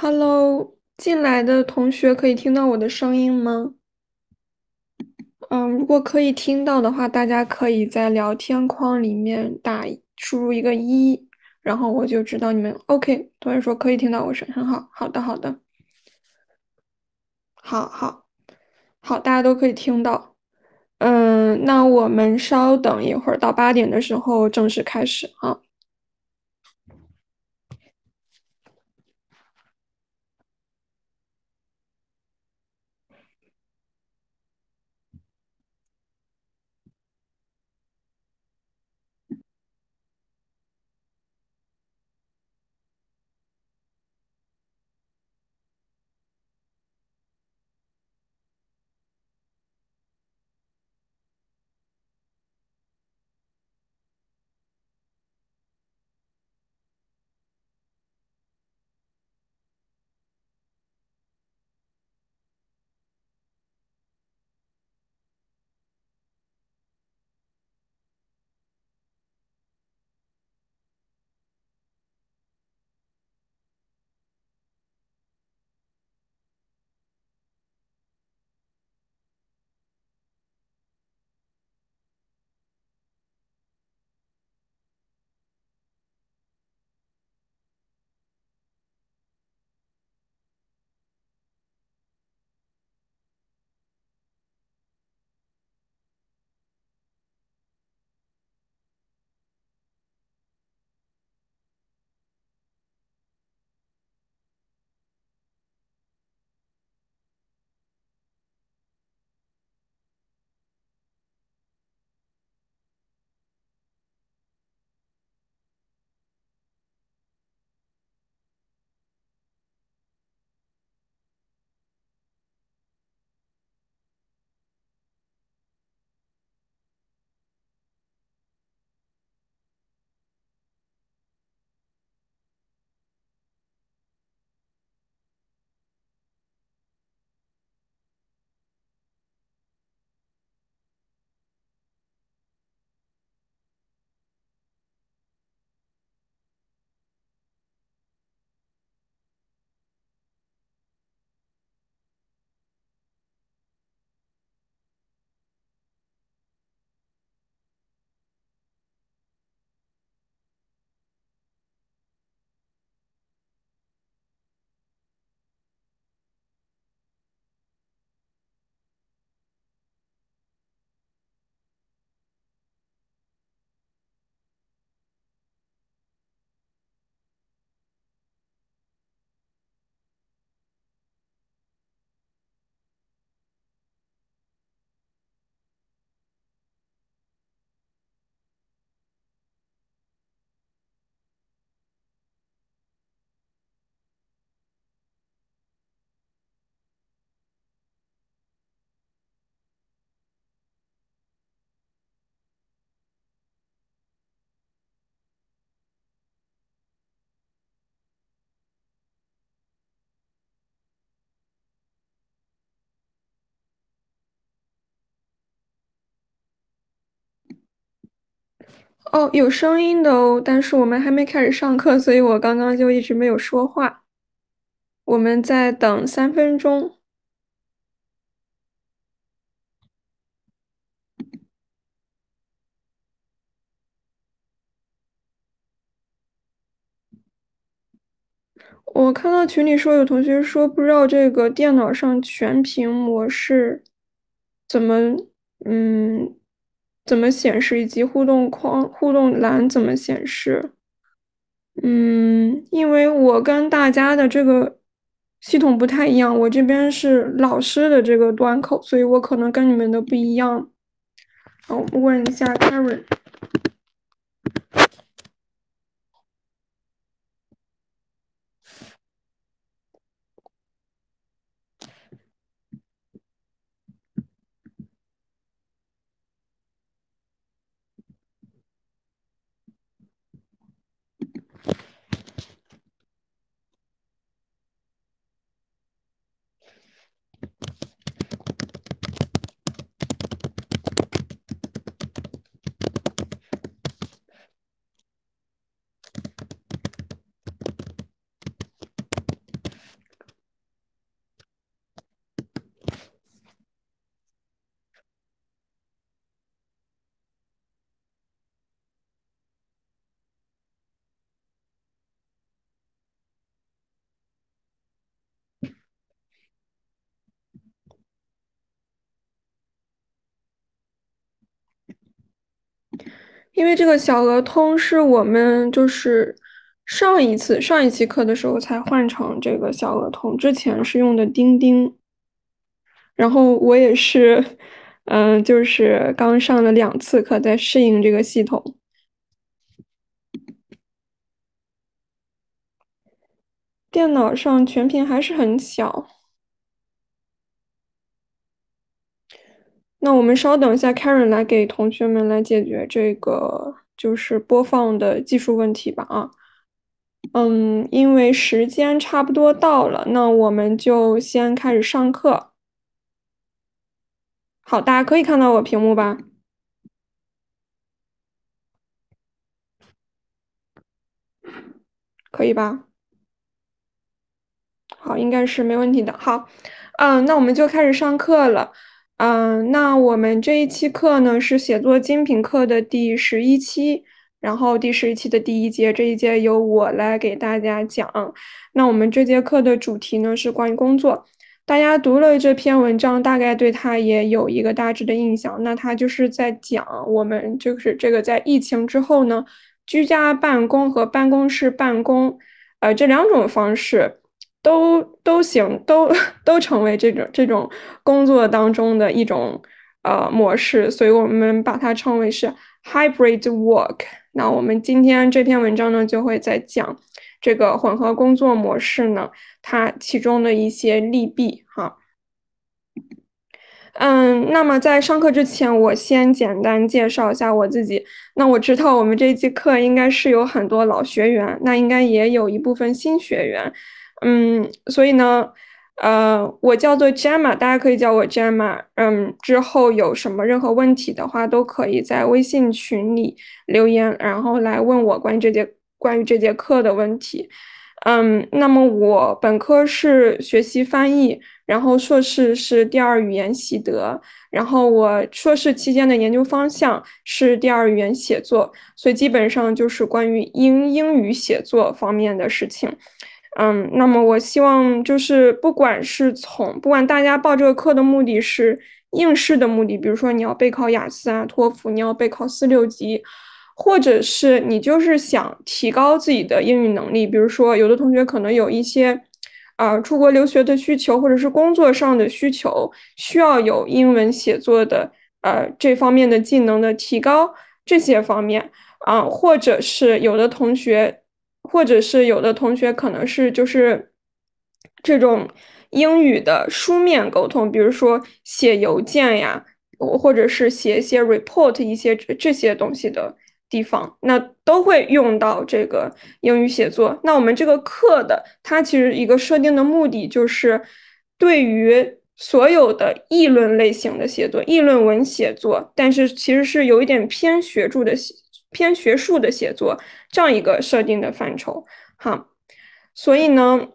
Hello，进来的同学可以听到我的声音吗？嗯，如果可以听到的话，大家可以在聊天框里面打输入一个一，然后我就知道你们 OK。同学说可以听到我声，很好，好的，好的，好好好，大家都可以听到。嗯，那我们稍等一会儿，到八点的时候正式开始啊。哦，有声音的哦，但是我们还没开始上课，所以我刚刚就一直没有说话。我们在等三分钟。我看到群里说有同学说不知道这个电脑上全屏模式怎么，嗯。怎么显示以及互动框、互动栏怎么显示？嗯，因为我跟大家的这个系统不太一样，我这边是老师的这个端口，所以我可能跟你们的不一样。好，问一下 Karen。因为这个小额通是我们就是上一次上一期课的时候才换成这个小额通，之前是用的钉钉。然后我也是，嗯，就是刚上了两次课，在适应这个系统。电脑上全屏还是很小。那我们稍等一下，Karen 来给同学们来解决这个就是播放的技术问题吧啊，嗯，因为时间差不多到了，那我们就先开始上课。好，大家可以看到我屏幕吧？可以吧？好，应该是没问题的。好，嗯，那我们就开始上课了。嗯，那我们这一期课呢是写作精品课的第十一期，然后第十一期的第一节，这一节由我来给大家讲。那我们这节课的主题呢是关于工作，大家读了这篇文章，大概对他也有一个大致的印象。那他就是在讲我们就是这个在疫情之后呢，居家办公和办公室办公，呃这两种方式。都都行，都都成为这种这种工作当中的一种呃模式，所以我们把它称为是 hybrid work。那我们今天这篇文章呢，就会在讲这个混合工作模式呢，它其中的一些利弊哈。嗯，那么在上课之前，我先简单介绍一下我自己。那我知道我们这节课应该是有很多老学员，那应该也有一部分新学员。嗯，所以呢，呃，我叫做 Jama，大家可以叫我 Jama。嗯，之后有什么任何问题的话，都可以在微信群里留言，然后来问我关于这节关于这节课的问题。嗯，那么我本科是学习翻译，然后硕士是第二语言习得，然后我硕士期间的研究方向是第二语言写作，所以基本上就是关于英英语写作方面的事情。嗯，那么我希望就是不管是从不管大家报这个课的目的是应试的目的，比如说你要备考雅思啊、托福，你要备考四六级，或者是你就是想提高自己的英语能力，比如说有的同学可能有一些啊出国留学的需求，或者是工作上的需求，需要有英文写作的呃这方面的技能的提高这些方面啊，或者是有的同学。或者是有的同学可能是就是这种英语的书面沟通，比如说写邮件呀，或者是写一些 report 一些这这些东西的地方，那都会用到这个英语写作。那我们这个课的它其实一个设定的目的就是对于所有的议论类型的写作，议论文写作，但是其实是有一点偏学术的写。偏学术的写作这样一个设定的范畴，哈，所以呢，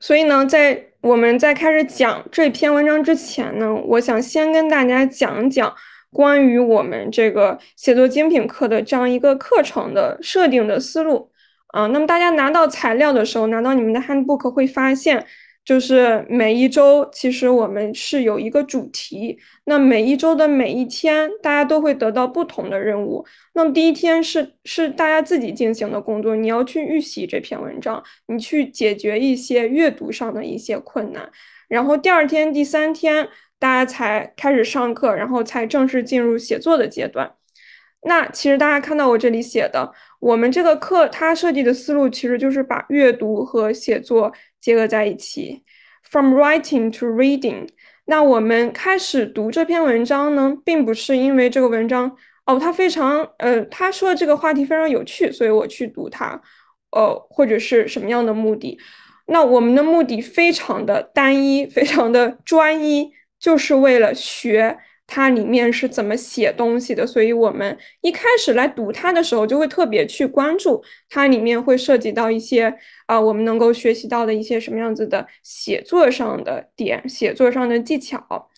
所以呢，在我们在开始讲这篇文章之前呢，我想先跟大家讲讲关于我们这个写作精品课的这样一个课程的设定的思路啊。那么大家拿到材料的时候，拿到你们的 handbook 会发现。就是每一周，其实我们是有一个主题。那每一周的每一天，大家都会得到不同的任务。那第一天是是大家自己进行的工作，你要去预习这篇文章，你去解决一些阅读上的一些困难。然后第二天、第三天，大家才开始上课，然后才正式进入写作的阶段。那其实大家看到我这里写的，我们这个课它设计的思路其实就是把阅读和写作。结合在一起，from writing to reading。那我们开始读这篇文章呢，并不是因为这个文章哦，它非常呃，他说的这个话题非常有趣，所以我去读它，呃，或者是什么样的目的？那我们的目的非常的单一，非常的专一，就是为了学。它里面是怎么写东西的？所以我们一开始来读它的时候，就会特别去关注它里面会涉及到一些啊，我们能够学习到的一些什么样子的写作上的点、写作上的技巧。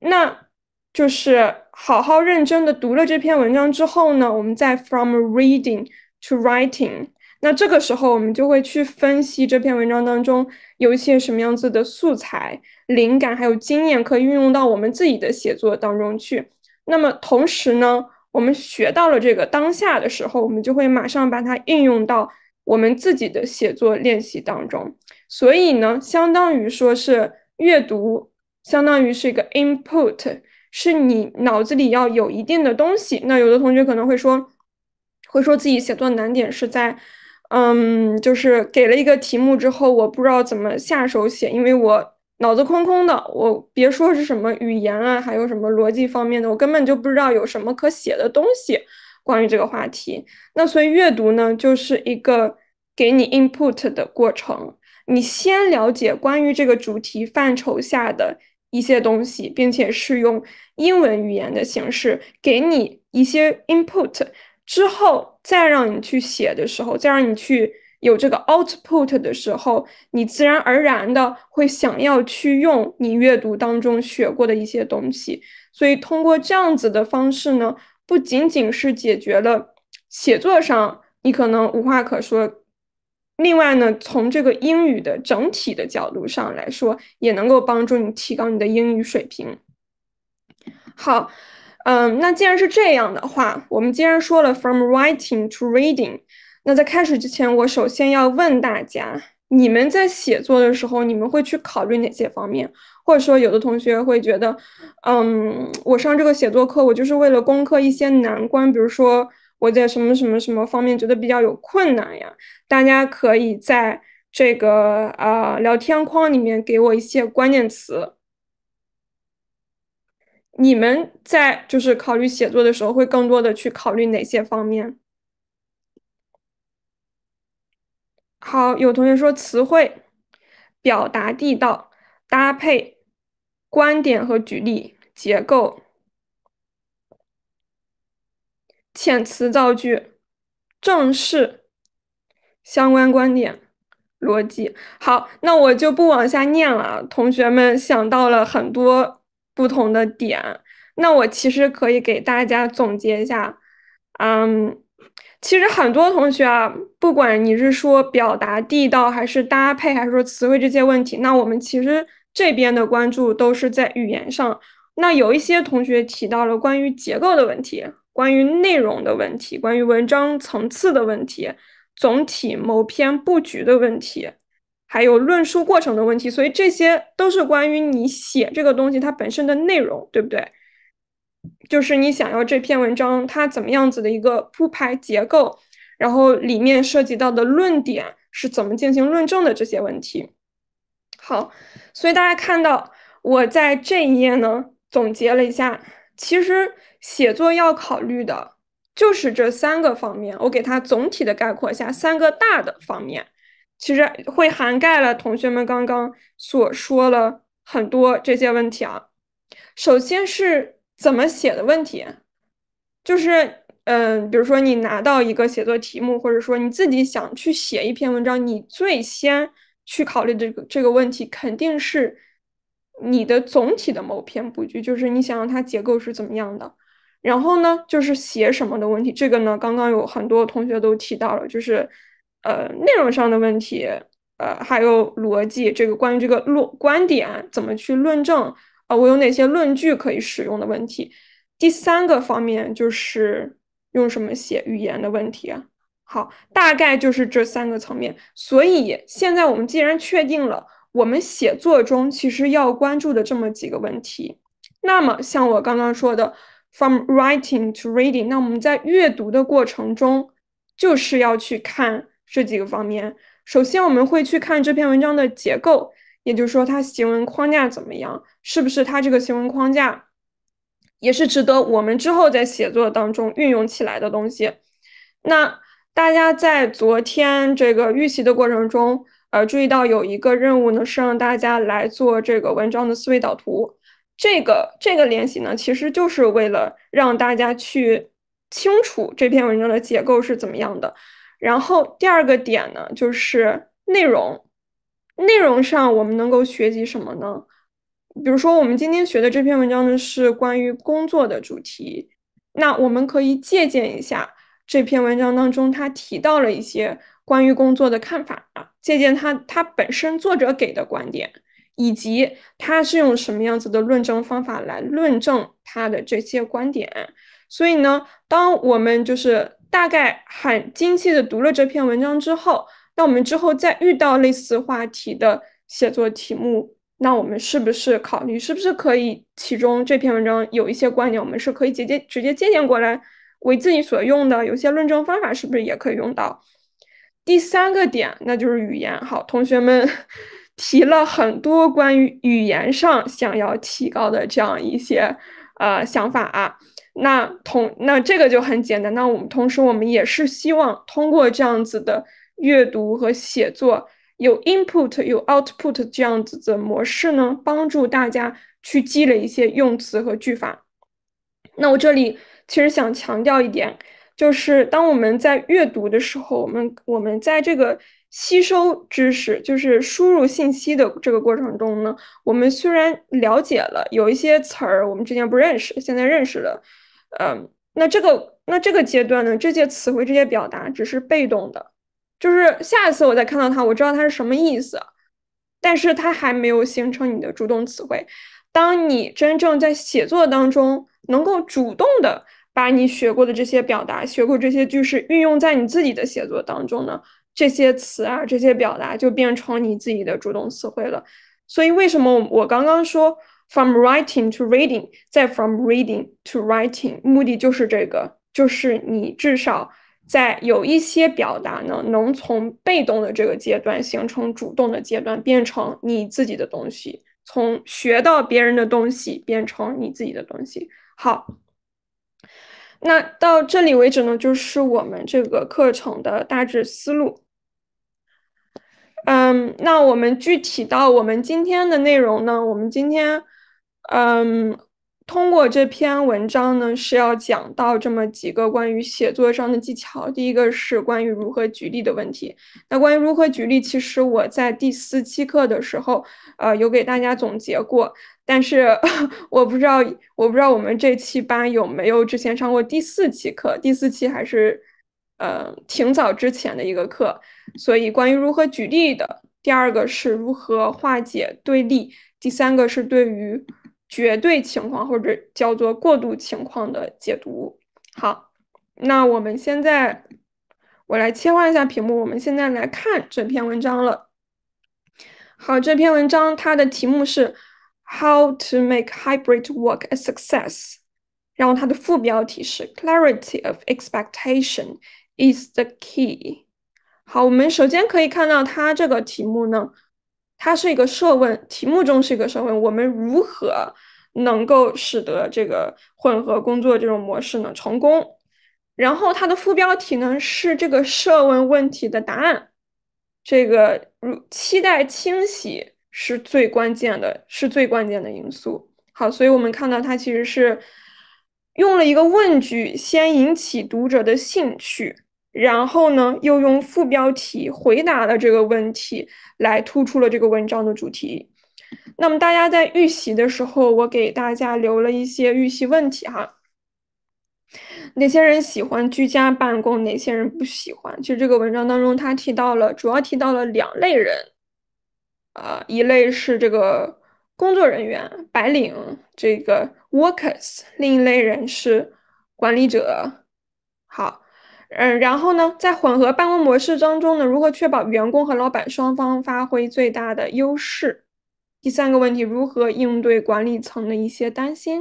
那就是好好认真的读了这篇文章之后呢，我们再 From Reading to Writing。那这个时候，我们就会去分析这篇文章当中有一些什么样子的素材、灵感，还有经验可以运用到我们自己的写作当中去。那么同时呢，我们学到了这个当下的时候，我们就会马上把它应用到我们自己的写作练习当中。所以呢，相当于说是阅读，相当于是一个 input，是你脑子里要有一定的东西。那有的同学可能会说，会说自己写作难点是在。嗯，就是给了一个题目之后，我不知道怎么下手写，因为我脑子空空的，我别说是什么语言啊，还有什么逻辑方面的，我根本就不知道有什么可写的东西，关于这个话题。那所以阅读呢，就是一个给你 input 的过程，你先了解关于这个主题范畴下的一些东西，并且是用英文语言的形式给你一些 input 之后。再让你去写的时候，再让你去有这个 output 的时候，你自然而然的会想要去用你阅读当中学过的一些东西。所以通过这样子的方式呢，不仅仅是解决了写作上你可能无话可说，另外呢，从这个英语的整体的角度上来说，也能够帮助你提高你的英语水平。好。嗯，那既然是这样的话，我们既然说了 from writing to reading，那在开始之前，我首先要问大家，你们在写作的时候，你们会去考虑哪些方面？或者说，有的同学会觉得，嗯，我上这个写作课，我就是为了攻克一些难关，比如说我在什么什么什么方面觉得比较有困难呀？大家可以在这个呃聊天框里面给我一些关键词。你们在就是考虑写作的时候，会更多的去考虑哪些方面？好，有同学说词汇、表达地道、搭配、观点和举例、结构、遣词造句、正式、相关观点、逻辑。好，那我就不往下念了。同学们想到了很多。不同的点，那我其实可以给大家总结一下，嗯，其实很多同学啊，不管你是说表达地道，还是搭配，还是说词汇这些问题，那我们其实这边的关注都是在语言上。那有一些同学提到了关于结构的问题，关于内容的问题，关于文章层次的问题，总体谋篇布局的问题。还有论述过程的问题，所以这些都是关于你写这个东西它本身的内容，对不对？就是你想要这篇文章它怎么样子的一个铺排结构，然后里面涉及到的论点是怎么进行论证的这些问题。好，所以大家看到我在这一页呢总结了一下，其实写作要考虑的就是这三个方面，我给它总体的概括一下三个大的方面。其实会涵盖了同学们刚刚所说了很多这些问题啊。首先是怎么写的问题，就是嗯，比如说你拿到一个写作题目，或者说你自己想去写一篇文章，你最先去考虑这个这个问题，肯定是你的总体的某篇布局，就是你想让它结构是怎么样的。然后呢，就是写什么的问题，这个呢，刚刚有很多同学都提到了，就是。呃，内容上的问题，呃，还有逻辑，这个关于这个论观点怎么去论证啊，我有哪些论据可以使用的问题。第三个方面就是用什么写语言的问题。好，大概就是这三个层面。所以现在我们既然确定了我们写作中其实要关注的这么几个问题，那么像我刚刚说的，from writing to reading，那我们在阅读的过程中就是要去看。这几个方面，首先我们会去看这篇文章的结构，也就是说它行文框架怎么样，是不是它这个行文框架也是值得我们之后在写作当中运用起来的东西。那大家在昨天这个预习的过程中，呃，注意到有一个任务呢，是让大家来做这个文章的思维导图。这个这个练习呢，其实就是为了让大家去清楚这篇文章的结构是怎么样的。然后第二个点呢，就是内容。内容上我们能够学习什么呢？比如说，我们今天学的这篇文章呢，是关于工作的主题。那我们可以借鉴一下这篇文章当中，他提到了一些关于工作的看法啊，借鉴他他本身作者给的观点，以及他是用什么样子的论证方法来论证他的这些观点。所以呢，当我们就是大概很精细的读了这篇文章之后，那我们之后再遇到类似话题的写作题目，那我们是不是考虑，是不是可以其中这篇文章有一些观点，我们是可以借鉴直接借鉴过来为自己所用的？有些论证方法是不是也可以用到？第三个点，那就是语言。好，同学们 提了很多关于语言上想要提高的这样一些呃想法啊。那同那这个就很简单。那我们同时，我们也是希望通过这样子的阅读和写作，有 input 有 output 这样子的模式呢，帮助大家去积累一些用词和句法。那我这里其实想强调一点，就是当我们在阅读的时候，我们我们在这个吸收知识，就是输入信息的这个过程中呢，我们虽然了解了有一些词儿，我们之前不认识，现在认识了。嗯，那这个那这个阶段呢，这些词汇、这些表达只是被动的，就是下一次我再看到它，我知道它是什么意思，但是它还没有形成你的主动词汇。当你真正在写作当中能够主动的把你学过的这些表达、学过这些句式运用在你自己的写作当中呢，这些词啊、这些表达就变成你自己的主动词汇了。所以为什么我刚刚说？from writing to reading，再 from reading to writing，目的就是这个，就是你至少在有一些表达呢，能从被动的这个阶段形成主动的阶段，变成你自己的东西，从学到别人的东西变成你自己的东西。好，那到这里为止呢，就是我们这个课程的大致思路。嗯，那我们具体到我们今天的内容呢，我们今天。嗯，通过这篇文章呢，是要讲到这么几个关于写作上的技巧。第一个是关于如何举例的问题。那关于如何举例，其实我在第四期课的时候，呃，有给大家总结过。但是 我不知道，我不知道我们这期班有没有之前上过第四期课。第四期还是呃挺早之前的一个课，所以关于如何举例的。第二个是如何化解对立。第三个是对于。绝对情况或者叫做过度情况的解读。好，那我们现在我来切换一下屏幕，我们现在来看这篇文章了。好，这篇文章它的题目是 How to make hybrid work a success，然后它的副标题是 Clarity of expectation is the key。好，我们首先可以看到它这个题目呢。它是一个设问，题目中是一个设问，我们如何能够使得这个混合工作这种模式呢成功？然后它的副标题呢是这个设问问题的答案，这个如期待清洗是最关键的，是最关键的因素。好，所以我们看到它其实是用了一个问句，先引起读者的兴趣。然后呢，又用副标题回答了这个问题，来突出了这个文章的主题。那么大家在预习的时候，我给大家留了一些预习问题哈。哪些人喜欢居家办公？哪些人不喜欢？其实这个文章当中，他提到了，主要提到了两类人。啊，一类是这个工作人员、白领，这个 workers；另一类人是管理者。好。嗯，然后呢，在混合办公模式当中呢，如何确保员工和老板双方发挥最大的优势？第三个问题，如何应对管理层的一些担心？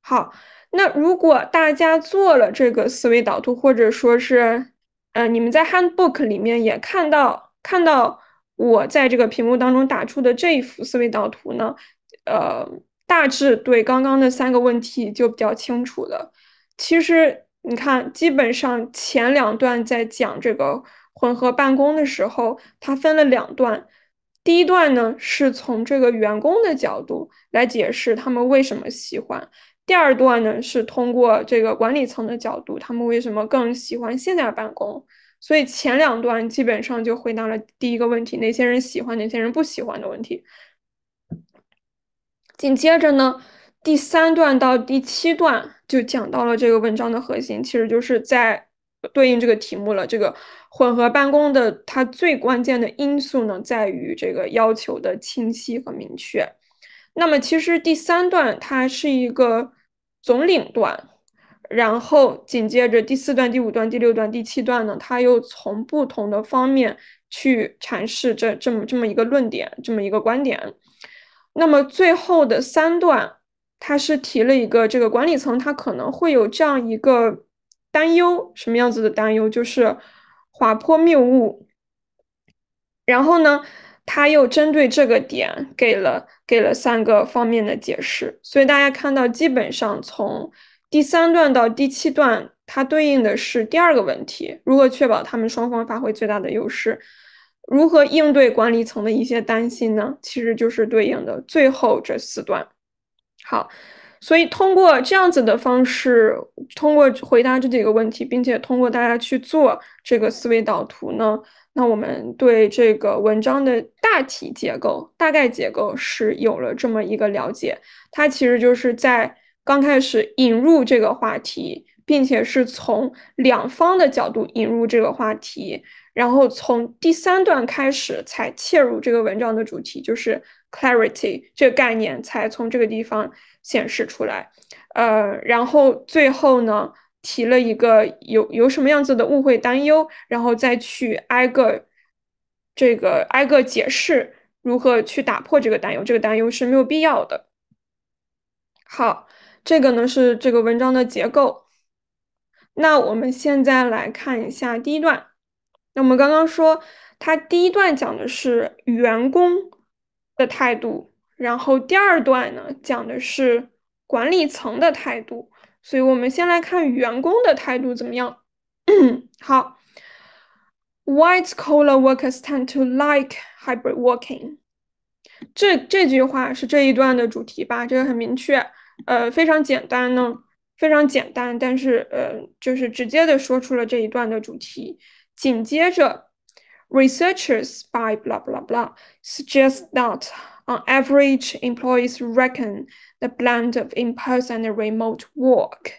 好，那如果大家做了这个思维导图，或者说是，呃，你们在 Handbook 里面也看到看到我在这个屏幕当中打出的这一幅思维导图呢，呃，大致对刚刚的三个问题就比较清楚了。其实。你看，基本上前两段在讲这个混合办公的时候，它分了两段。第一段呢，是从这个员工的角度来解释他们为什么喜欢；第二段呢，是通过这个管理层的角度，他们为什么更喜欢现在办公。所以前两段基本上就回答了第一个问题：哪些人喜欢，哪些人不喜欢的问题。紧接着呢？第三段到第七段就讲到了这个文章的核心，其实就是在对应这个题目了。这个混合办公的它最关键的因素呢，在于这个要求的清晰和明确。那么，其实第三段它是一个总领段，然后紧接着第四段、第五段、第六段、第七段呢，它又从不同的方面去阐释这这么这么一个论点，这么一个观点。那么最后的三段。他是提了一个这个管理层，他可能会有这样一个担忧，什么样子的担忧？就是滑坡谬误。然后呢，他又针对这个点给了给了三个方面的解释。所以大家看到，基本上从第三段到第七段，它对应的是第二个问题：如何确保他们双方发挥最大的优势？如何应对管理层的一些担心呢？其实就是对应的最后这四段。好，所以通过这样子的方式，通过回答这几个问题，并且通过大家去做这个思维导图呢，那我们对这个文章的大体结构、大概结构是有了这么一个了解。它其实就是在刚开始引入这个话题，并且是从两方的角度引入这个话题。然后从第三段开始才切入这个文章的主题，就是 clarity 这个概念才从这个地方显示出来，呃，然后最后呢提了一个有有什么样子的误会担忧，然后再去挨个这个挨个解释如何去打破这个担忧，这个担忧是没有必要的。好，这个呢是这个文章的结构，那我们现在来看一下第一段。那我们刚刚说，他第一段讲的是员工的态度，然后第二段呢讲的是管理层的态度。所以我们先来看员工的态度怎么样。好，White-collar workers tend to like hybrid working。这这句话是这一段的主题吧？这个很明确，呃，非常简单呢，非常简单，但是呃，就是直接的说出了这一段的主题。紧接着，researchers by blah blah blah suggest that on average employees reckon the blend of in-person and remote work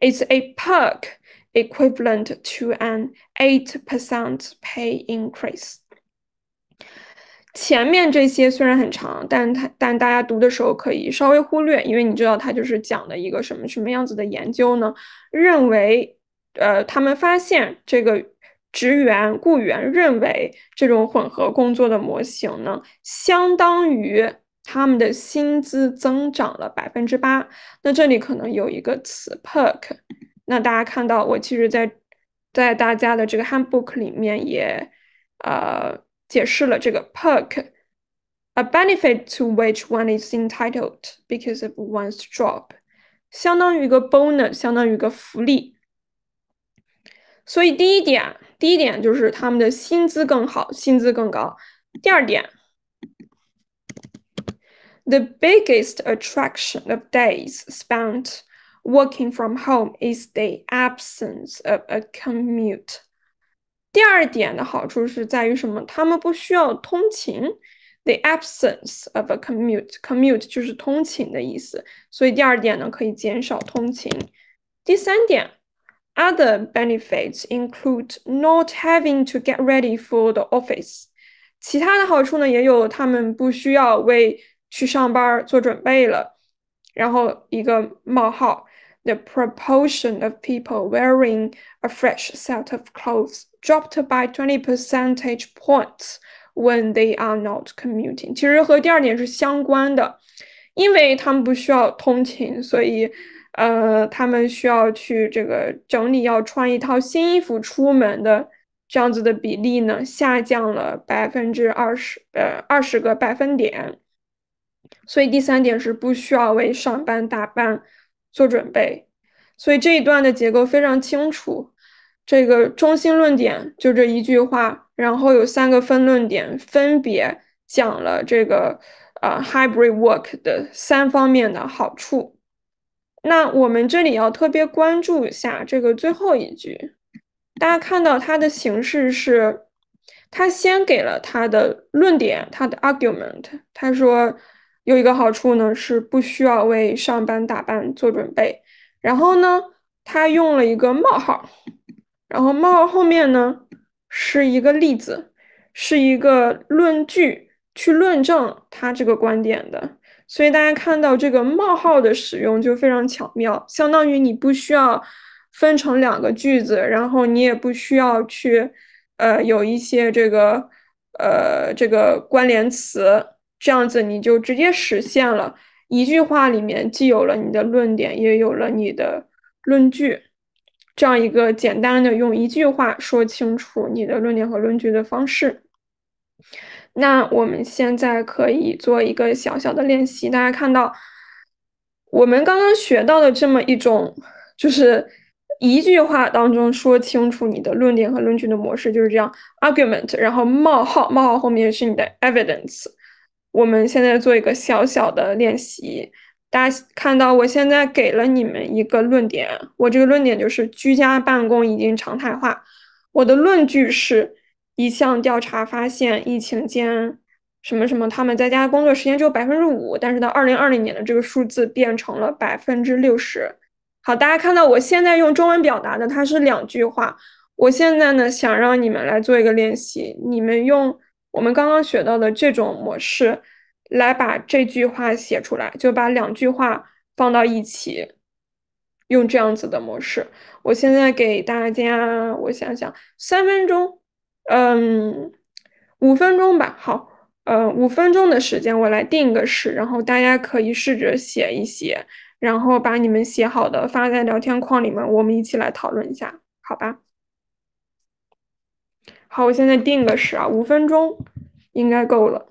is a perk equivalent to an 8% pay increase. 职员雇员认为这种混合工作的模型呢，相当于他们的薪资增长了百分之八。那这里可能有一个词 perk，那大家看到我其实在在大家的这个 handbook 里面也呃解释了这个 perk，a benefit to which one is entitled because of one's job，相当于一个 bonus，相当于一个福利。所以第一点。第一点就是他们的薪资更好，薪资更高。第二点，the biggest attraction of days spent working from home is the absence of a commute。第二点的好处是在于什么？他们不需要通勤。The absence of a commute，commute 就是通勤的意思。所以第二点呢，可以减少通勤。第三点。Other benefits include not having to get ready for the office. 其他的好处呢，也有他们不需要为去上班做准备了。然后一个冒号，the proportion of people wearing a fresh set of clothes dropped by twenty percentage points when they are not commuting。其实和第二点是相关的，因为他们不需要通勤，所以。呃，他们需要去这个整理，要穿一套新衣服出门的这样子的比例呢，下降了百分之二十，呃，二十个百分点。所以第三点是不需要为上班打扮做准备。所以这一段的结构非常清楚，这个中心论点就这一句话，然后有三个分论点，分别讲了这个呃，hybrid work 的三方面的好处。那我们这里要特别关注一下这个最后一句，大家看到它的形式是，他先给了他的论点，他的 argument，他说有一个好处呢是不需要为上班打扮做准备，然后呢，他用了一个冒号，然后冒号后面呢是一个例子，是一个论据，去论证他这个观点的。所以大家看到这个冒号的使用就非常巧妙，相当于你不需要分成两个句子，然后你也不需要去呃有一些这个呃这个关联词，这样子你就直接实现了一句话里面既有了你的论点，也有了你的论据，这样一个简单的用一句话说清楚你的论点和论据的方式。那我们现在可以做一个小小的练习，大家看到我们刚刚学到的这么一种，就是一句话当中说清楚你的论点和论据的模式就是这样，argument，然后冒号，冒号后面是你的 evidence。我们现在做一个小小的练习，大家看到我现在给了你们一个论点，我这个论点就是居家办公已经常态化，我的论据是。一项调查发现，疫情间什么什么，他们在家工作时间只有百分之五，但是到二零二零年的这个数字变成了百分之六十。好，大家看到我现在用中文表达的，它是两句话。我现在呢，想让你们来做一个练习，你们用我们刚刚学到的这种模式，来把这句话写出来，就把两句话放到一起，用这样子的模式。我现在给大家，我想想，三分钟。嗯，五分钟吧。好，呃，五分钟的时间，我来定个时，然后大家可以试着写一写，然后把你们写好的发在聊天框里面，我们一起来讨论一下，好吧？好，我现在定个时啊，五分钟应该够了。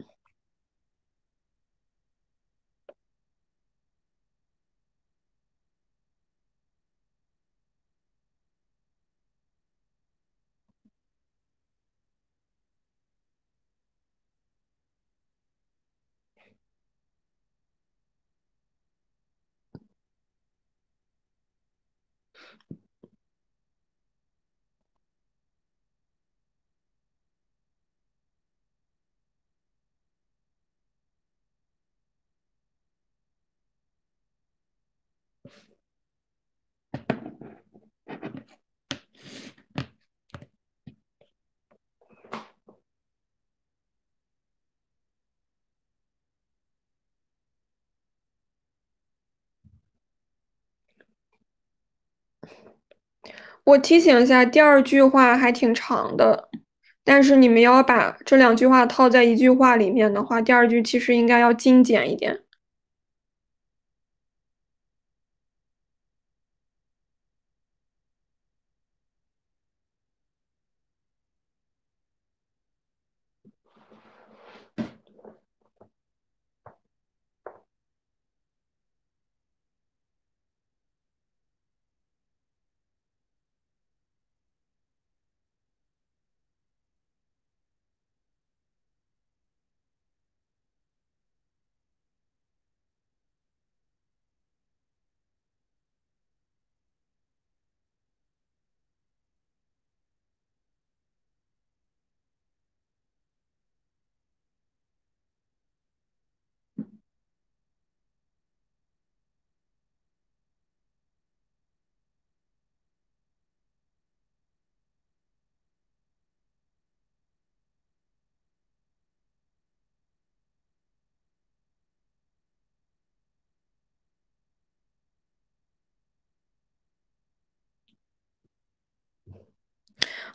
我提醒一下，第二句话还挺长的，但是你们要把这两句话套在一句话里面的话，第二句其实应该要精简一点。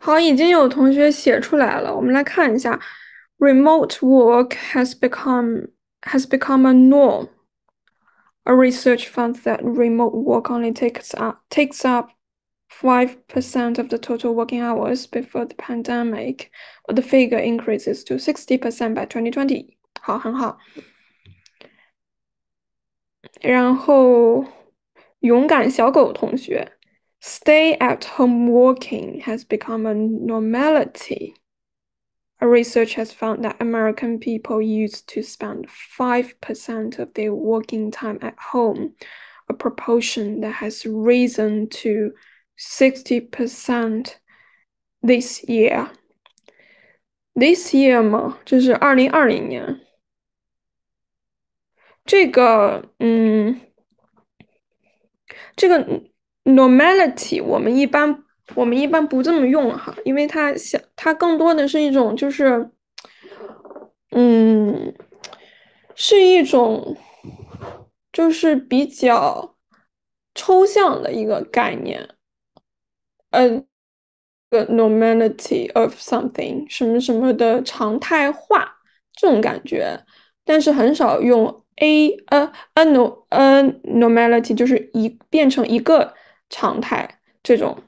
好，已经有同学写出来了，我们来看一下。Remote work has become has become a norm. A research found that remote work only takes up takes up five percent of the total working hours before the pandemic, but the figure increases to sixty percent by twenty twenty. 好，很好。然后，勇敢小狗同学。Stay-at-home working has become a normality. A research has found that American people used to spend 5% of their working time at home, a proportion that has risen to 60% this year. This year 嘛，就是二零二零年。这个，嗯，这个 normality，我们一般我们一般不这么用哈，因为它像它更多的是一种就是，嗯，是一种就是比较抽象的一个概念，嗯，the normality of something 什么什么的常态化这种感觉，但是很少用 a a a no a normality 就是一变成一个。常态这种，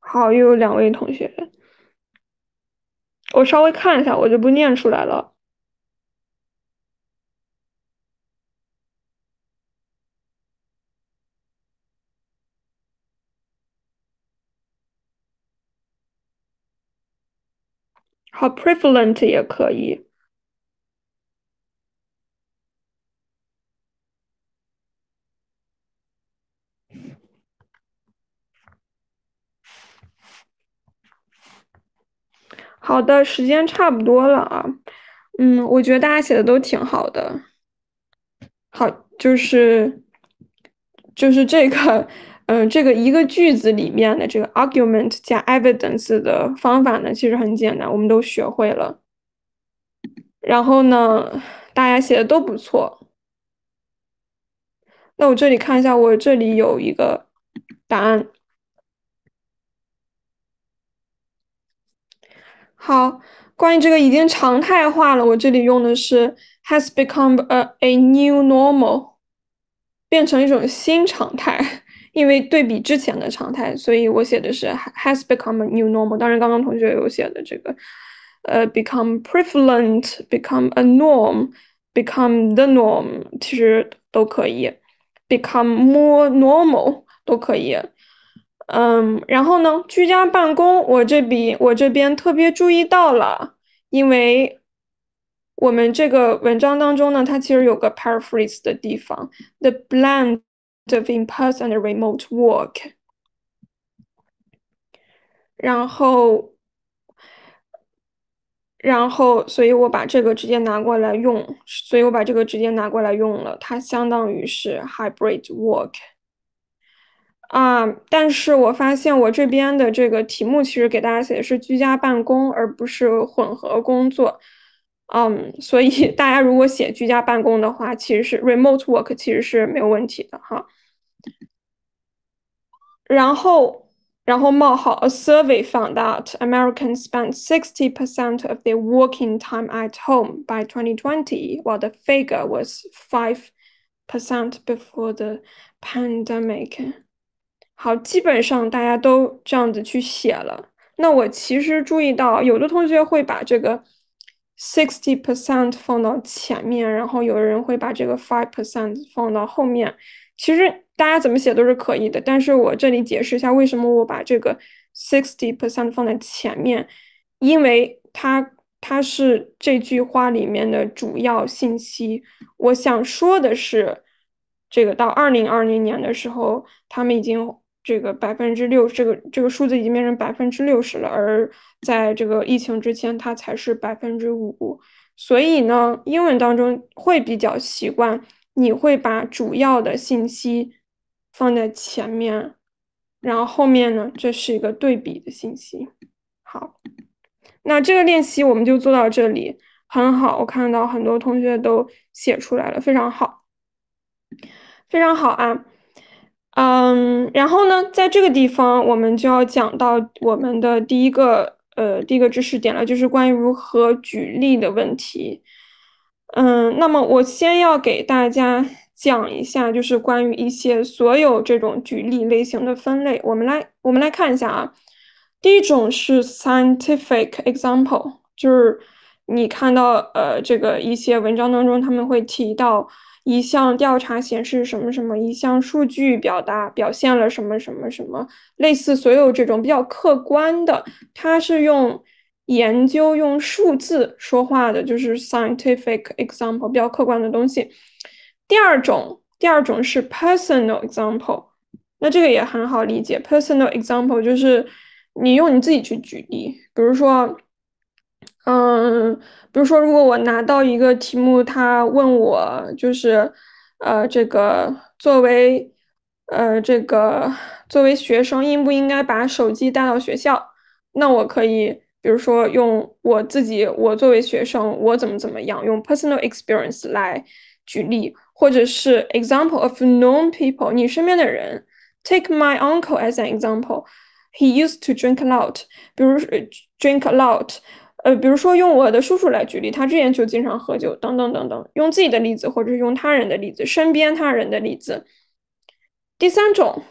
好，又有两位同学，我稍微看一下，我就不念出来了。好，prevalent 也可以。好的，时间差不多了啊，嗯，我觉得大家写的都挺好的。好，就是，就是这个，嗯，这个一个句子里面的这个 argument 加 evidence 的方法呢，其实很简单，我们都学会了。然后呢，大家写的都不错。那我这里看一下，我这里有一个答案。好，关于这个已经常态化了，我这里用的是 has become a a new normal，变成一种新常态，因为对比之前的常态，所以我写的是 has become a new normal。当然，刚刚同学有写的这个，呃，become prevalent，become a norm，become the norm，其实都可以，become more normal 都可以。嗯，然后呢？居家办公，我这笔我这边特别注意到了，因为我们这个文章当中呢，它其实有个 paraphrase 的地方，the blend of in-person and remote work。然后，然后，所以我把这个直接拿过来用，所以我把这个直接拿过来用了，它相当于是 hybrid work。啊，但是我发现我这边的这个题目其实给大家写的是居家办公，而不是混合工作。嗯，所以大家如果写居家办公的话，其实是 remote work，其实是没有问题的哈。然后，然后冒号，A survey found that Americans spent 60% of their working time at home by 2020, while the figure was 5% before the pandemic. 好，基本上大家都这样子去写了。那我其实注意到，有的同学会把这个 sixty percent 放到前面，然后有的人会把这个 five percent 放到后面。其实大家怎么写都是可以的，但是我这里解释一下，为什么我把这个 sixty percent 放在前面，因为它它是这句话里面的主要信息。我想说的是，这个到二零二零年的时候，他们已经。这个百分之六，这个这个数字已经变成百分之六十了，而在这个疫情之前，它才是百分之五。所以呢，英文当中会比较习惯，你会把主要的信息放在前面，然后后面呢，这是一个对比的信息。好，那这个练习我们就做到这里，很好。我看到很多同学都写出来了，非常好，非常好啊。嗯，然后呢，在这个地方，我们就要讲到我们的第一个呃第一个知识点了，就是关于如何举例的问题。嗯，那么我先要给大家讲一下，就是关于一些所有这种举例类型的分类。我们来我们来看一下啊，第一种是 scientific example，就是你看到呃这个一些文章当中他们会提到。一项调查显示，什么什么一项数据表达表现了什么什么什么，类似所有这种比较客观的，它是用研究用数字说话的，就是 scientific example，比较客观的东西。第二种，第二种是 personal example，那这个也很好理解，personal example 就是你用你自己去举例，比如说。嗯，比如说，如果我拿到一个题目，他问我就是，呃，这个作为，呃，这个作为学生，应不应该把手机带到学校？那我可以，比如说用我自己，我作为学生，我怎么怎么样，用 personal experience 来举例，或者是 example of known people，你身边的人，take my uncle as an example，he used to drink a lot，比如 drink a lot。呃，比如说用我的叔叔来举例，他之前就经常喝酒，等等等等，用自己的例子或者是用他人的例子，身边他人的例子。第三种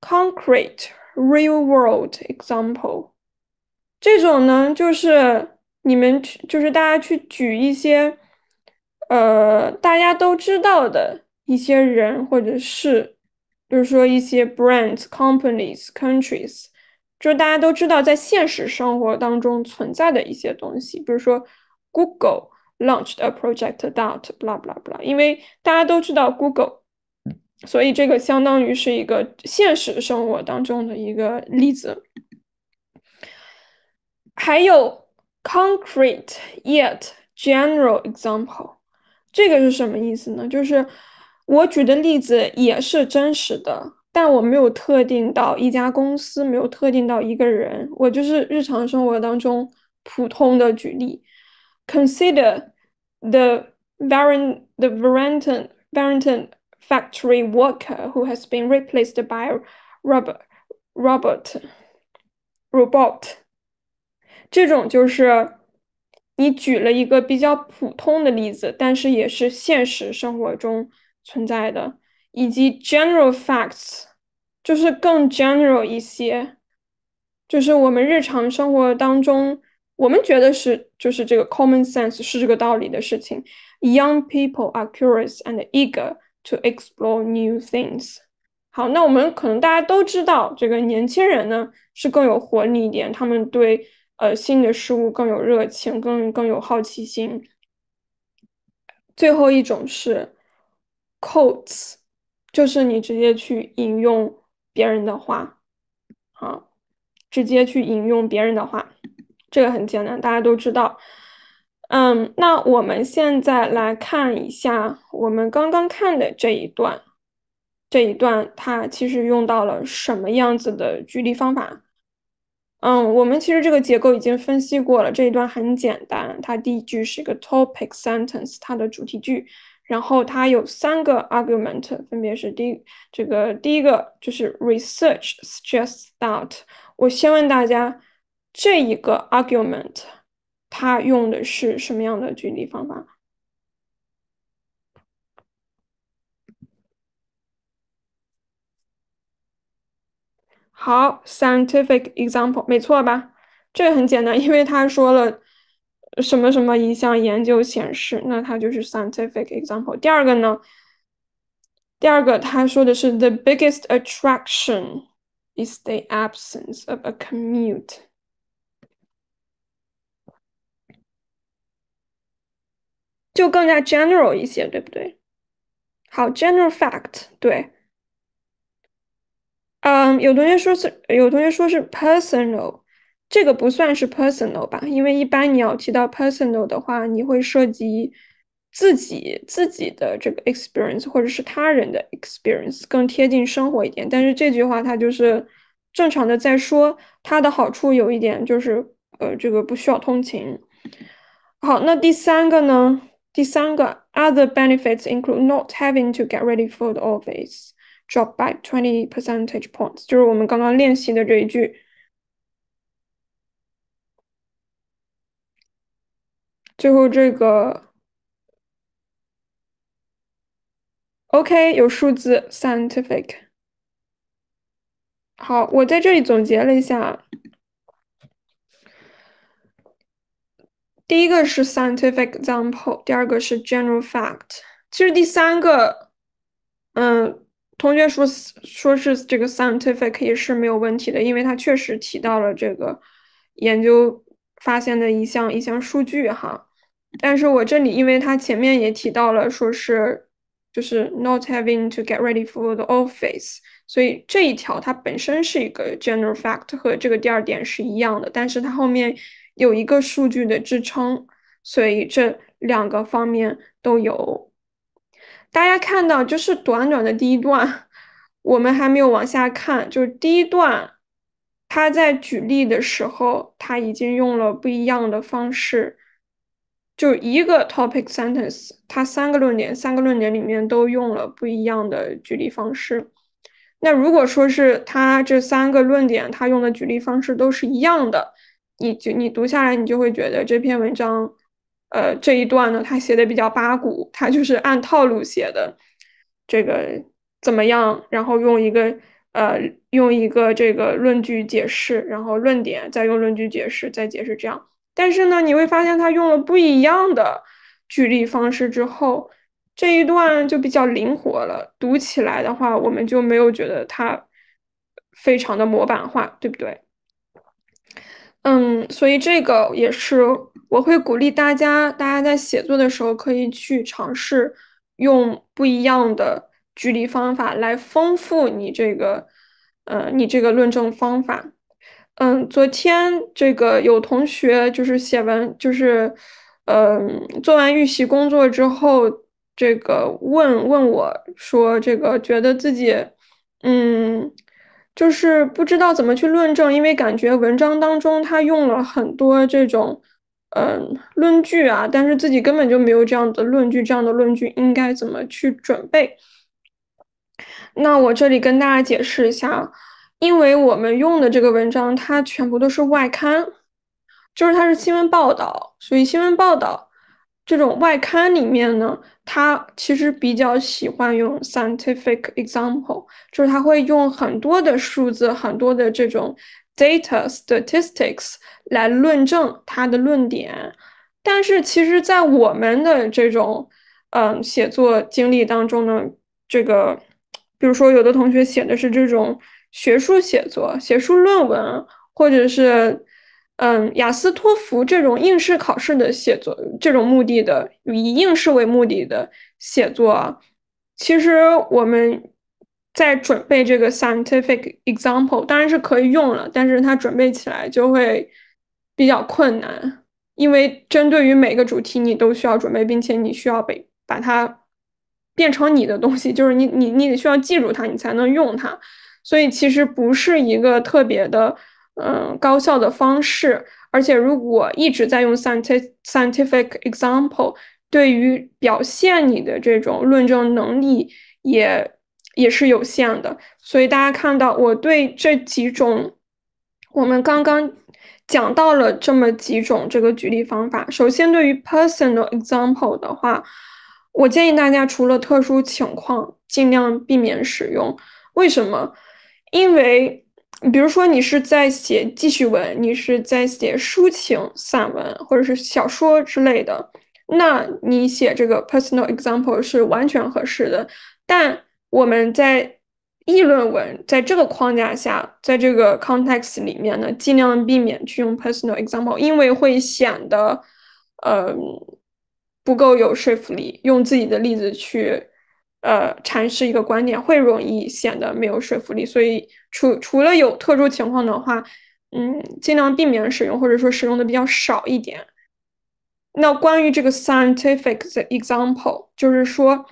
，concrete real world example，这种呢就是你们去，就是大家去举一些，呃，大家都知道的一些人或者是，比如说一些 brands companies countries。就是大家都知道，在现实生活当中存在的一些东西，比如说 Google launched a project about 布拉布拉布拉。因为大家都知道 Google，所以这个相当于是一个现实生活当中的一个例子。还有 concrete yet general example，这个是什么意思呢？就是我举的例子也是真实的。但我没有特定到一家公司，没有特定到一个人，我就是日常生活当中普通的举例。Consider the Veran the v e r i n t o n v e r i n t o n factory worker who has been replaced by r o b r t r o b e r t robot。这种就是你举了一个比较普通的例子，但是也是现实生活中存在的。以及 general facts，就是更 general 一些，就是我们日常生活当中，我们觉得是就是这个 common sense 是这个道理的事情。Young people are curious and eager to explore new things。好，那我们可能大家都知道，这个年轻人呢是更有活力一点，他们对呃新的事物更有热情，更更有好奇心。最后一种是 c u a t s 就是你直接去引用别人的话，好，直接去引用别人的话，这个很简单，大家都知道。嗯，那我们现在来看一下我们刚刚看的这一段，这一段它其实用到了什么样子的举例方法？嗯，我们其实这个结构已经分析过了，这一段很简单，它第一句是一个 topic sentence，它的主题句。然后它有三个 argument，分别是第这个第一个就是 research s u g g e s t s t h a t 我先问大家，这一个 argument 它用的是什么样的举例方法？好，scientific example 没错吧？这个很简单，因为他说了。什么什么一项研究显示，那它就是 scientific example。第二个呢，第二个他说的是 the biggest attraction is the absence of a commute。就更加 general 一些，对不对？好，general fact，对。嗯、um,，有同学说是，有同学说是 personal。这个不算是 personal 吧，因为一般你要提到 personal 的话，你会涉及自己自己的这个 experience，或者是他人的 experience，更贴近生活一点。但是这句话它就是正常的在说它的好处，有一点就是呃，这个不需要通勤。好，那第三个呢？第三个 other benefits include not having to get ready for the office d r o p by twenty percentage points，就是我们刚刚练习的这一句。最后这个，OK，有数字，scientific。好，我在这里总结了一下，第一个是 scientific example，第二个是 general fact。其实第三个，嗯，同学说说是这个 scientific 也是没有问题的，因为他确实提到了这个研究发现的一项一项数据哈。但是我这里，因为他前面也提到了，说是就是 not having to get ready for the office，所以这一条它本身是一个 general fact，和这个第二点是一样的。但是它后面有一个数据的支撑，所以这两个方面都有。大家看到，就是短短的第一段，我们还没有往下看，就是第一段，他在举例的时候，他已经用了不一样的方式。就一个 topic sentence，它三个论点，三个论点里面都用了不一样的举例方式。那如果说是它这三个论点，它用的举例方式都是一样的，你就你读下来，你就会觉得这篇文章，呃，这一段呢，它写的比较八股，它就是按套路写的。这个怎么样？然后用一个呃，用一个这个论据解释，然后论点再用论据解释，再解释这样。但是呢，你会发现他用了不一样的举例方式之后，这一段就比较灵活了。读起来的话，我们就没有觉得它非常的模板化，对不对？嗯，所以这个也是我会鼓励大家，大家在写作的时候可以去尝试用不一样的举例方法来丰富你这个，呃，你这个论证方法。嗯，昨天这个有同学就是写完，就是，嗯，做完预习工作之后，这个问问我说，这个觉得自己，嗯，就是不知道怎么去论证，因为感觉文章当中他用了很多这种，嗯，论据啊，但是自己根本就没有这样的论据，这样的论据应该怎么去准备？那我这里跟大家解释一下。因为我们用的这个文章，它全部都是外刊，就是它是新闻报道，所以新闻报道这种外刊里面呢，它其实比较喜欢用 scientific example，就是它会用很多的数字、很多的这种 data statistics 来论证它的论点。但是其实，在我们的这种嗯写作经历当中呢，这个比如说有的同学写的是这种。学术写作、学术论文，或者是嗯雅思、托福这种应试考试的写作，这种目的的以应试为目的的写作，其实我们在准备这个 scientific example 当然是可以用了，但是它准备起来就会比较困难，因为针对于每个主题你都需要准备，并且你需要被把它变成你的东西，就是你你你得需要记住它，你才能用它。所以其实不是一个特别的，嗯，高效的方式。而且如果一直在用 scientific scientific example，对于表现你的这种论证能力也也是有限的。所以大家看到我对这几种，我们刚刚讲到了这么几种这个举例方法。首先，对于 personal example 的话，我建议大家除了特殊情况，尽量避免使用。为什么？因为，比如说你是在写记叙文，你是在写抒情散文，或者是小说之类的，那你写这个 personal example 是完全合适的。但我们在议论文在这个框架下，在这个 context 里面呢，尽量避免去用 personal example，因为会显得，呃，不够有说服力，用自己的例子去。呃，阐释一个观点会容易显得没有说服力，所以除除了有特殊情况的话，嗯，尽量避免使用，或者说使用的比较少一点。那关于这个 scientific example，就是说，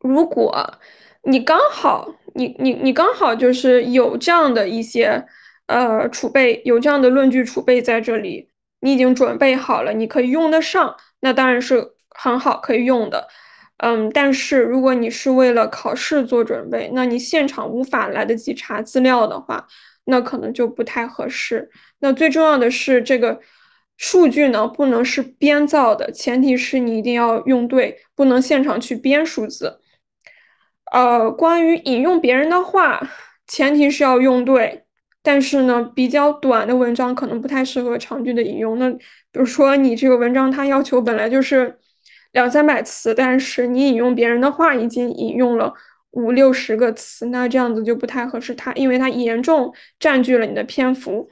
如果你刚好你你你刚好就是有这样的一些呃储备，有这样的论据储备在这里，你已经准备好了，你可以用得上，那当然是很好可以用的。嗯，但是如果你是为了考试做准备，那你现场无法来得及查资料的话，那可能就不太合适。那最重要的是，这个数据呢不能是编造的，前提是你一定要用对，不能现场去编数字。呃，关于引用别人的话，前提是要用对，但是呢，比较短的文章可能不太适合长句的引用。那比如说你这个文章它要求本来就是。两三百词，但是你引用别人的话已经引用了五六十个词，那这样子就不太合适。它因为它严重占据了你的篇幅，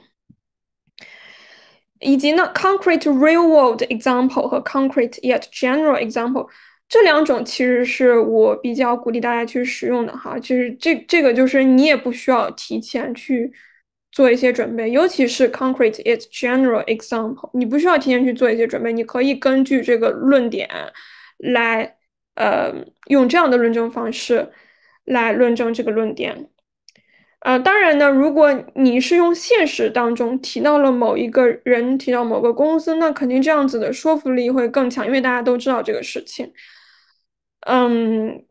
以及呢，concrete real world example 和 concrete yet general example 这两种，其实是我比较鼓励大家去使用的哈。其实这这个就是你也不需要提前去。做一些准备，尤其是 concrete its general example，你不需要提前去做一些准备，你可以根据这个论点来，呃，用这样的论证方式来论证这个论点。呃，当然呢，如果你是用现实当中提到了某一个人，提到某个公司，那肯定这样子的说服力会更强，因为大家都知道这个事情。嗯，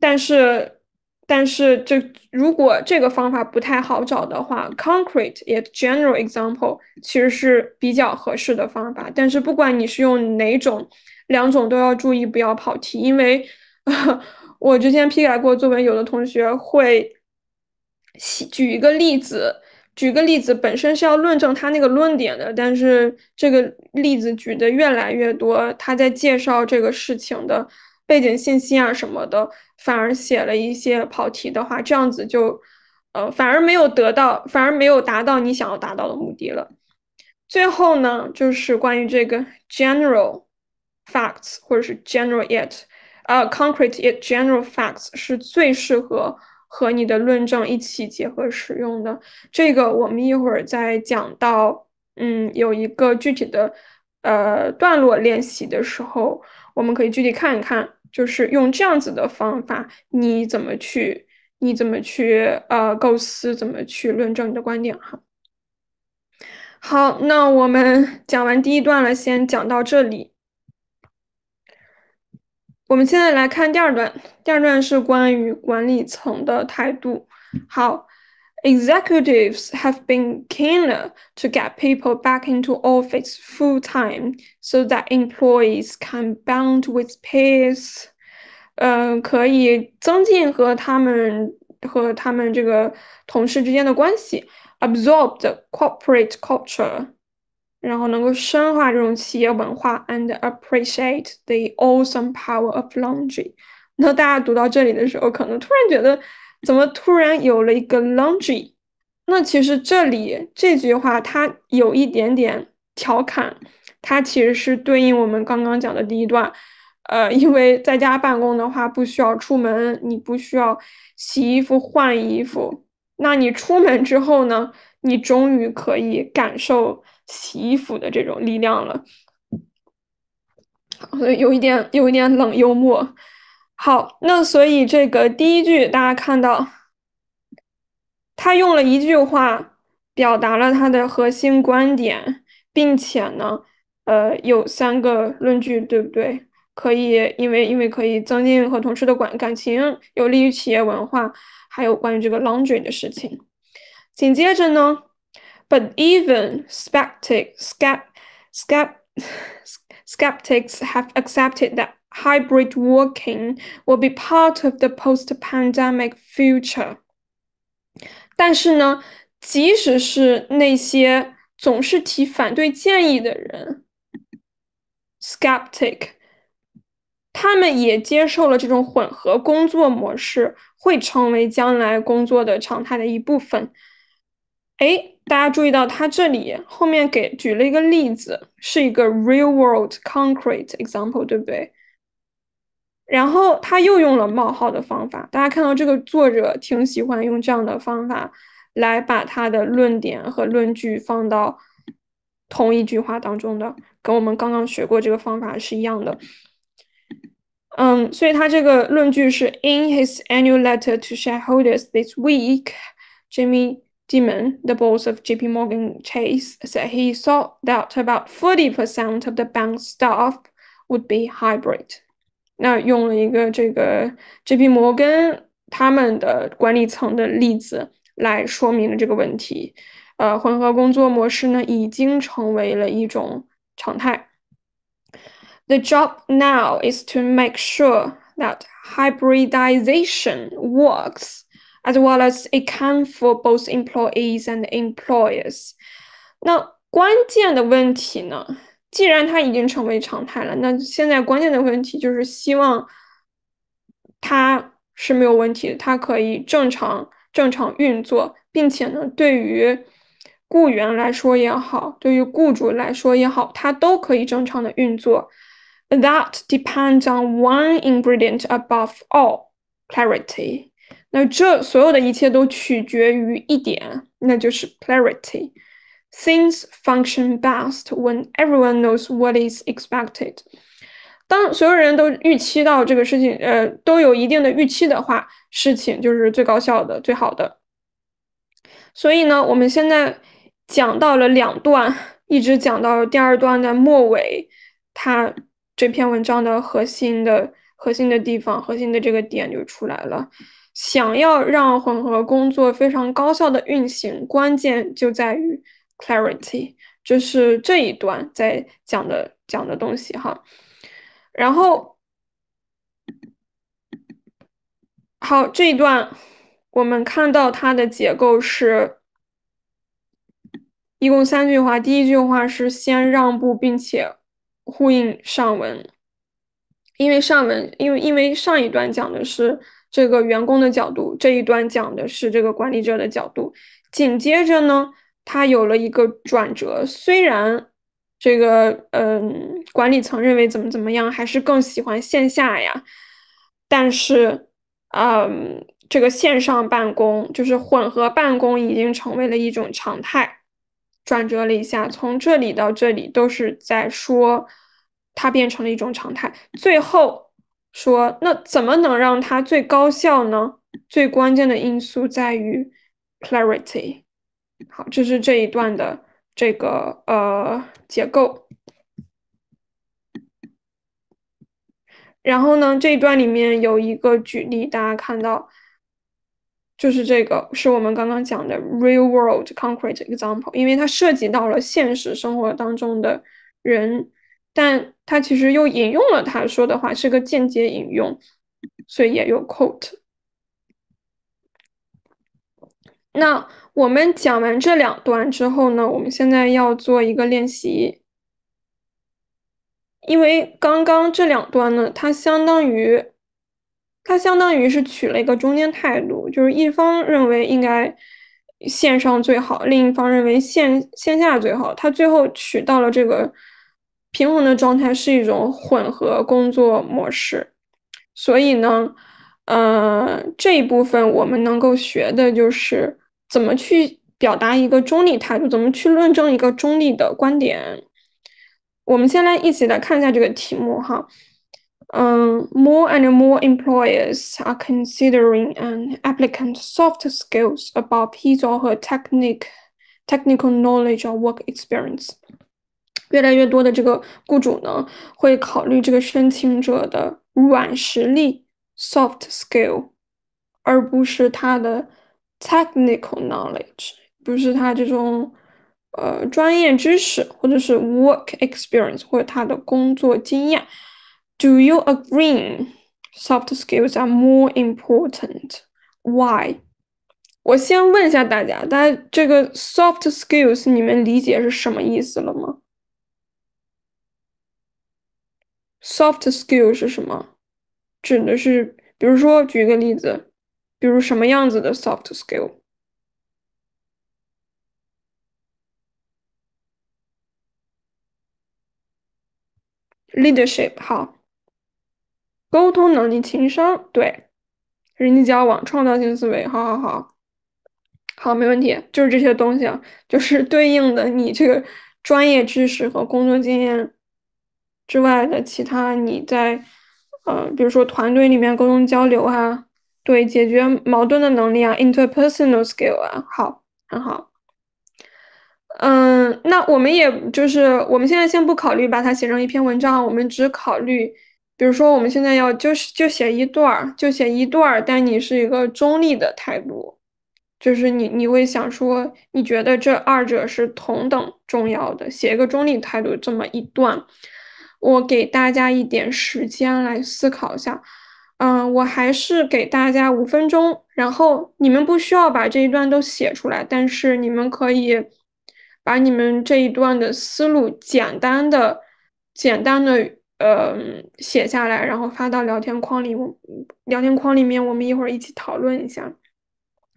但是。但是，这如果这个方法不太好找的话，concrete 也 general example 其实是比较合适的方法。但是，不管你是用哪种，两种都要注意不要跑题，因为，我之前批改过作文，有的同学会举一个例子，举个例子本身是要论证他那个论点的，但是这个例子举得越来越多，他在介绍这个事情的背景信息啊什么的。反而写了一些跑题的话，这样子就，呃，反而没有得到，反而没有达到你想要达到的目的了。最后呢，就是关于这个 general facts 或者是 general yet，呃，concrete yet general facts 是最适合和你的论证一起结合使用的。这个我们一会儿在讲到，嗯，有一个具体的呃段落练习的时候，我们可以具体看一看。就是用这样子的方法，你怎么去，你怎么去，呃，构思，怎么去论证你的观点？哈，好，那我们讲完第一段了，先讲到这里。我们现在来看第二段，第二段是关于管理层的态度。好。Executives have been keener to get people back into office full time so that employees can bond with peers. peers，嗯、呃，可以增进和他们和他们这个同事之间的关系，absorb the corporate culture，然后能够深化这种企业文化，and appreciate the awesome power of laundry。那大家读到这里的时候，可能突然觉得。怎么突然有了一个 laundry？那其实这里这句话它有一点点调侃，它其实是对应我们刚刚讲的第一段。呃，因为在家办公的话不需要出门，你不需要洗衣服换衣服。那你出门之后呢？你终于可以感受洗衣服的这种力量了。有一点有一点冷幽默。好，那所以这个第一句大家看到，他用了一句话表达了他的核心观点，并且呢，呃，有三个论据，对不对？可以，因为因为可以增进和同事的感感情，有利于企业文化，还有关于这个 laundry 的事情。紧接着呢，But even skeptic skept skeptics have accepted that。Hybrid working will be part of the post-pandemic future。但是呢，即使是那些总是提反对建议的人 （skeptic），他们也接受了这种混合工作模式会成为将来工作的常态的一部分。哎，大家注意到他这里后面给举了一个例子，是一个 real-world concrete example，对不对？然后他又用了冒号的方法。大家看到这个作者挺喜欢用这样的方法来把他的论点和论据放到同一句话当中的，跟我们刚刚学过这个方法是一样的。嗯，所以他这个论据是：In his annual letter to shareholders this week, Jimmy Dimon, the boss of J.P. Morgan Chase, said he thought that about forty percent of the bank's staff would be hybrid. 那用了一个这个 J.P. 摩根他们的管理层的例子来说明了这个问题。呃，混合工作模式呢已经成为了一种常态。The job now is to make sure that hybridization works as well as it can for both employees and employers. 那关键的问题呢？既然它已经成为常态了，那现在关键的问题就是希望它是没有问题，它可以正常正常运作，并且呢，对于雇员来说也好，对于雇主来说也好，它都可以正常的运作。That depends on one ingredient above all clarity。那这所有的一切都取决于一点，那就是 clarity。Things function best when everyone knows what is expected。当所有人都预期到这个事情，呃，都有一定的预期的话，事情就是最高效的、最好的。所以呢，我们现在讲到了两段，一直讲到第二段的末尾，它这篇文章的核心的核心的地方、核心的这个点就出来了。想要让混合工作非常高效的运行，关键就在于。Clarity，就是这一段在讲的讲的东西哈。然后，好，这一段我们看到它的结构是一共三句话。第一句话是先让步，并且呼应上文，因为上文因为因为上一段讲的是这个员工的角度，这一段讲的是这个管理者的角度。紧接着呢。它有了一个转折，虽然这个嗯，管理层认为怎么怎么样，还是更喜欢线下呀，但是嗯，这个线上办公就是混合办公已经成为了一种常态，转折了一下，从这里到这里都是在说它变成了一种常态。最后说，那怎么能让它最高效呢？最关键的因素在于 clarity。好，这是这一段的这个呃结构。然后呢，这一段里面有一个举例，大家看到就是这个，是我们刚刚讲的 real world concrete example，因为它涉及到了现实生活当中的人，但它其实又引用了他说的话，是个间接引用，所以也有 quote。那我们讲完这两段之后呢，我们现在要做一个练习，因为刚刚这两段呢，它相当于，它相当于是取了一个中间态度，就是一方认为应该线上最好，另一方认为线线下最好，它最后取到了这个平衡的状态，是一种混合工作模式。所以呢，嗯，这一部分我们能够学的就是。怎么去表达一个中立态度？怎么去论证一个中立的观点？我们先来一起来看一下这个题目哈。嗯，More and more employers are considering an applicant' soft skills about people a t e c h n i q u e technical knowledge or work experience。越来越多的这个雇主呢，会考虑这个申请者的软实力 （soft skill），而不是他的。Technical knowledge 不是他这种呃专业知识，或者是 work experience 或者他的工作经验。Do you agree? Soft skills are more important. Why? 我先问一下大家，大家这个 soft skills 你们理解是什么意思了吗？Soft skill 是什么？指的是，比如说举个例子。比如什么样子的 soft skill？Leadership 好，沟通能力、情商对，人际交往、创造性思维，好好好，好，没问题，就是这些东西，啊，就是 对应的你这个专业知识和工作经验之外的其他，你在呃，比如说团队里面沟通交流啊。对解决矛盾的能力啊，interpersonal skill 啊，好，很好。嗯，那我们也就是我们现在先不考虑把它写成一篇文章，我们只考虑，比如说我们现在要就是就写一段儿，就写一段儿，但你是一个中立的态度，就是你你会想说你觉得这二者是同等重要的，写一个中立态度这么一段。我给大家一点时间来思考一下。嗯，我还是给大家五分钟，然后你们不需要把这一段都写出来，但是你们可以把你们这一段的思路简单的、简单的呃写下来，然后发到聊天框里。我聊天框里面，我们一会儿一起讨论一下。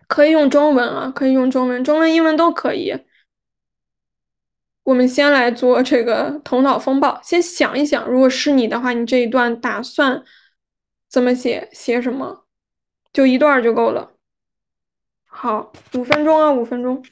可以用中文啊，可以用中文，中文、英文都可以。我们先来做这个头脑风暴，先想一想，如果是你的话，你这一段打算。怎么写？写什么？就一段就够了。好，五分钟啊，五分钟。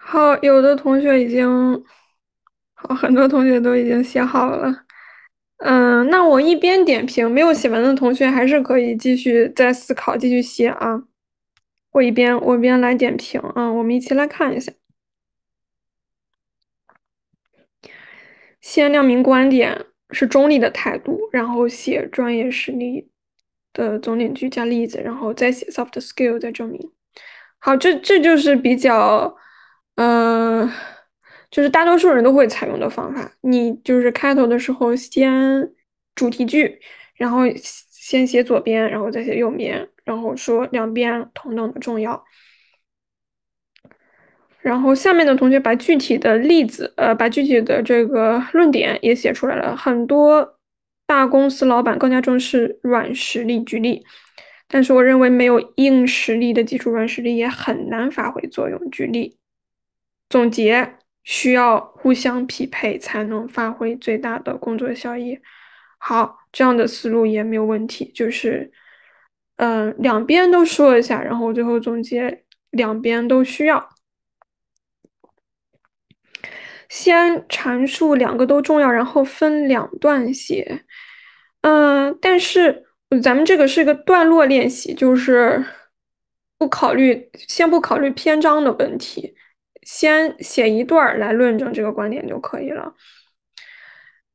好，有的同学已经好，很多同学都已经写好了。嗯，那我一边点评，没有写完的同学还是可以继续再思考，继续写啊。我一边我一边来点评啊。我们一起来看一下，先亮明观点，是中立的态度，然后写专业实力的总点句加例子，然后再写 soft skill 再证明。好，这这就是比较。呃，就是大多数人都会采用的方法。你就是开头的时候先主题句，然后先写左边，然后再写右边，然后说两边同等的重要。然后下面的同学把具体的例子，呃，把具体的这个论点也写出来了。很多大公司老板更加重视软实力，举例。但是我认为没有硬实力的基础，软实力也很难发挥作用。举例。总结需要互相匹配，才能发挥最大的工作效益。好，这样的思路也没有问题，就是，嗯，两边都说一下，然后最后总结，两边都需要。先阐述两个都重要，然后分两段写。嗯，但是咱们这个是个段落练习，就是不考虑，先不考虑篇章的问题。先写一段来论证这个观点就可以了。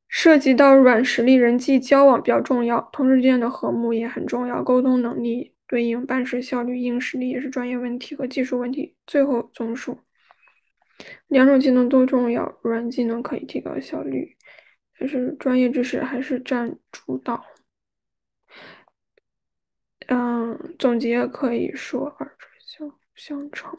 涉及到软实力、人际交往比较重要，同事之间的和睦也很重要，沟通能力对应办事效率。硬实力也是专业问题和技术问题。最后综述，两种技能都重要，软技能可以提高效率，但是专业知识还是占主导。嗯，总结可以说二者相相成。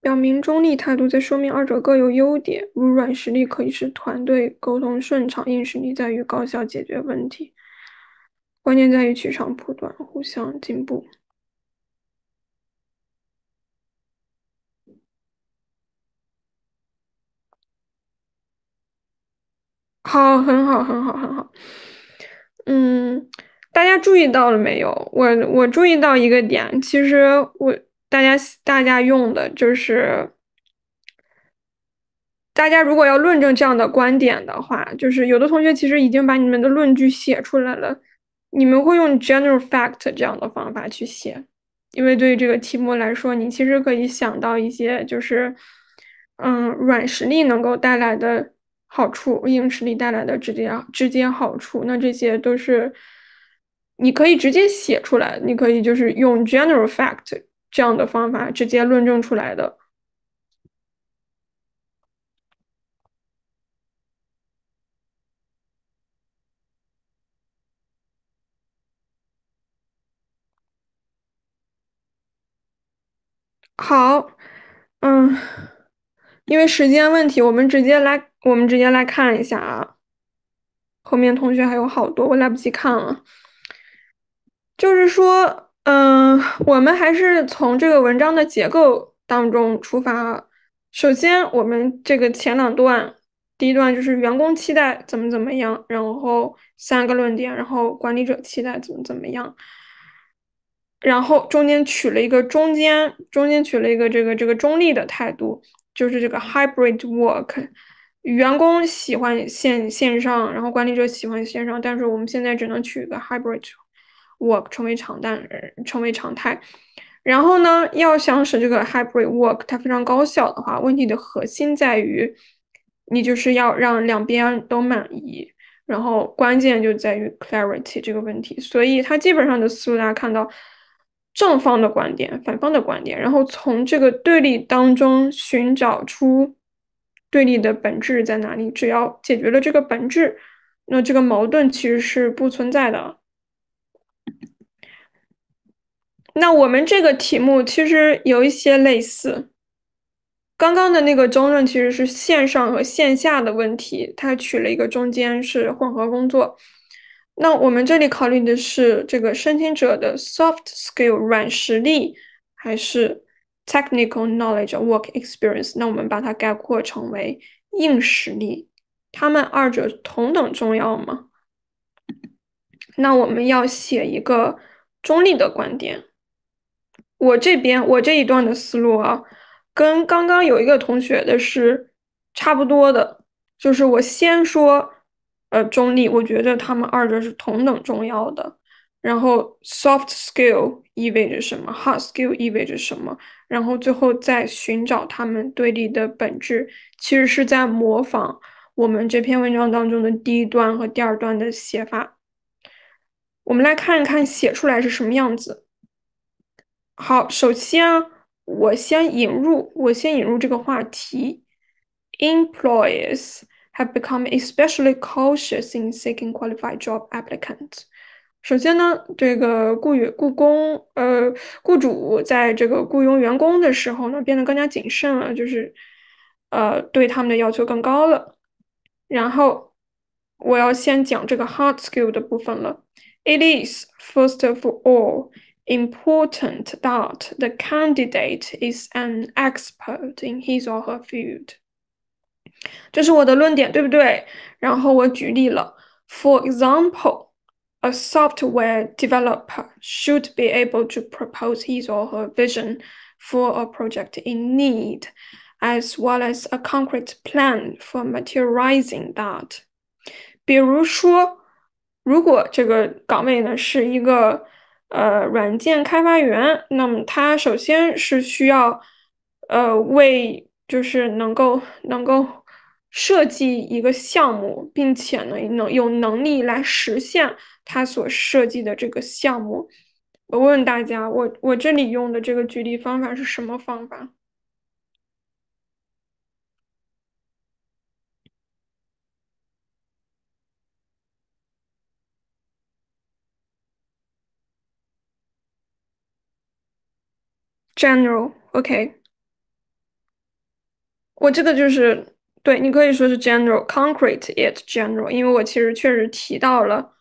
表明中立态度，再说明二者各有优点，如软实力可以使团队沟通顺畅，硬实力在于高效解决问题。关键在于取长补短，互相进步。好，很好，很好，很好。嗯，大家注意到了没有？我我注意到一个点，其实我。大家大家用的就是，大家如果要论证这样的观点的话，就是有的同学其实已经把你们的论据写出来了。你们会用 general fact 这样的方法去写，因为对于这个题目来说，你其实可以想到一些，就是嗯，软实力能够带来的好处，硬实力带来的直接直接好处，那这些都是你可以直接写出来，你可以就是用 general fact。这样的方法直接论证出来的。好，嗯，因为时间问题，我们直接来，我们直接来看一下啊。后面同学还有好多，我来不及看了。就是说。嗯，我们还是从这个文章的结构当中出发。首先，我们这个前两段，第一段就是员工期待怎么怎么样，然后三个论点，然后管理者期待怎么怎么样，然后中间取了一个中间，中间取了一个这个这个中立的态度，就是这个 hybrid work，员工喜欢线线上，然后管理者喜欢线上，但是我们现在只能取一个 hybrid。work 成为常态，成为常态。然后呢，要想使这个 hybrid work 它非常高效的话，问题的核心在于，你就是要让两边都满意。然后关键就在于 clarity 这个问题。所以它基本上的思路，大家看到正方的观点、反方的观点，然后从这个对立当中寻找出对立的本质在哪里。只要解决了这个本质，那这个矛盾其实是不存在的。那我们这个题目其实有一些类似，刚刚的那个争论其实是线上和线下的问题，它取了一个中间是混合工作。那我们这里考虑的是这个申请者的 soft skill 软实力还是 technical knowledge work experience，那我们把它概括成为硬实力，他们二者同等重要吗？那我们要写一个中立的观点。我这边我这一段的思路啊，跟刚刚有一个同学的是差不多的，就是我先说，呃，中立，我觉得他们二者是同等重要的。然后，soft skill 意味着什么，hard skill 意味着什么，然后最后再寻找他们对立的本质，其实是在模仿我们这篇文章当中的第一段和第二段的写法。我们来看一看写出来是什么样子。好，首先我先引入，我先引入这个话题。Employers have become especially cautious in seeking qualified job applicants。首先呢，这个雇员、雇工、呃，雇主在这个雇佣员工的时候呢，变得更加谨慎了，就是呃，对他们的要求更高了。然后我要先讲这个 hard skill 的部分了。It is first o f all important that the candidate is an expert in his or her field。这是我的论点，对不对？然后我举例了，For a software developer should be able to propose his or her vision for a project in need, as well as a concrete plan for materializing that. 呃，软件开发员，那么他首先是需要，呃，为就是能够能够设计一个项目，并且呢能有能力来实现他所设计的这个项目。我问大家，我我这里用的这个举例方法是什么方法？general OK，我这个就是对你可以说是 general concrete yet general，因为我其实确实提到了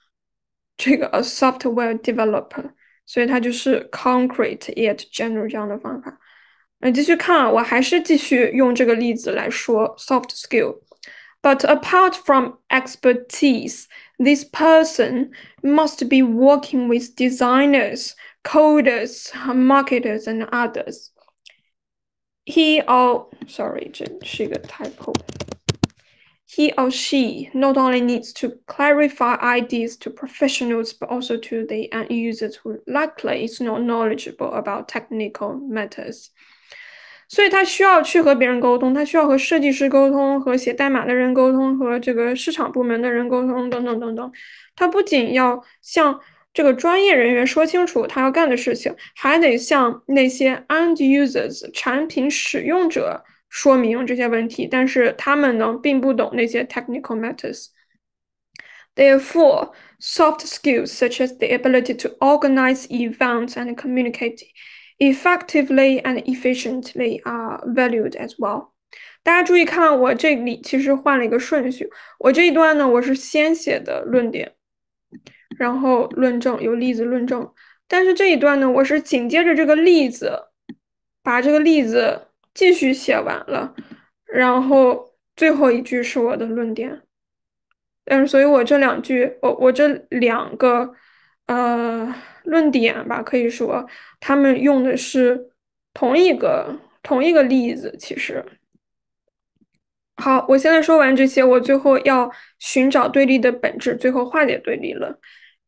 这个 a software developer，所以它就是 concrete yet general 这样的方法。嗯，继续看，我还是继续用这个例子来说 soft skill。But apart from expertise, this person must be working with designers coders, marketers, and others. He or sorry, a typo. He or she not only needs to clarify ideas to professionals, but also to the end users who likely is not knowledgeable about technical matters. 所以他需要去和别人沟通，他需要和设计师沟通，和写代码的人沟通，和这个市场部门的人沟通，等等等等。他不仅要向这个专业人员说清楚他要干的事情，还得向那些 end users 产品使用者说明这些问题。但是他们呢，并不懂那些 technical matters。Therefore, soft skills such as the ability to organize events and communicate effectively and efficiently are valued as well。大家注意看，我这里其实换了一个顺序。我这一段呢，我是先写的论点。然后论证有例子论证，但是这一段呢，我是紧接着这个例子把这个例子继续写完了，然后最后一句是我的论点。嗯，所以我这两句，我我这两个呃论点吧，可以说他们用的是同一个同一个例子。其实，好，我现在说完这些，我最后要寻找对立的本质，最后化解对立了。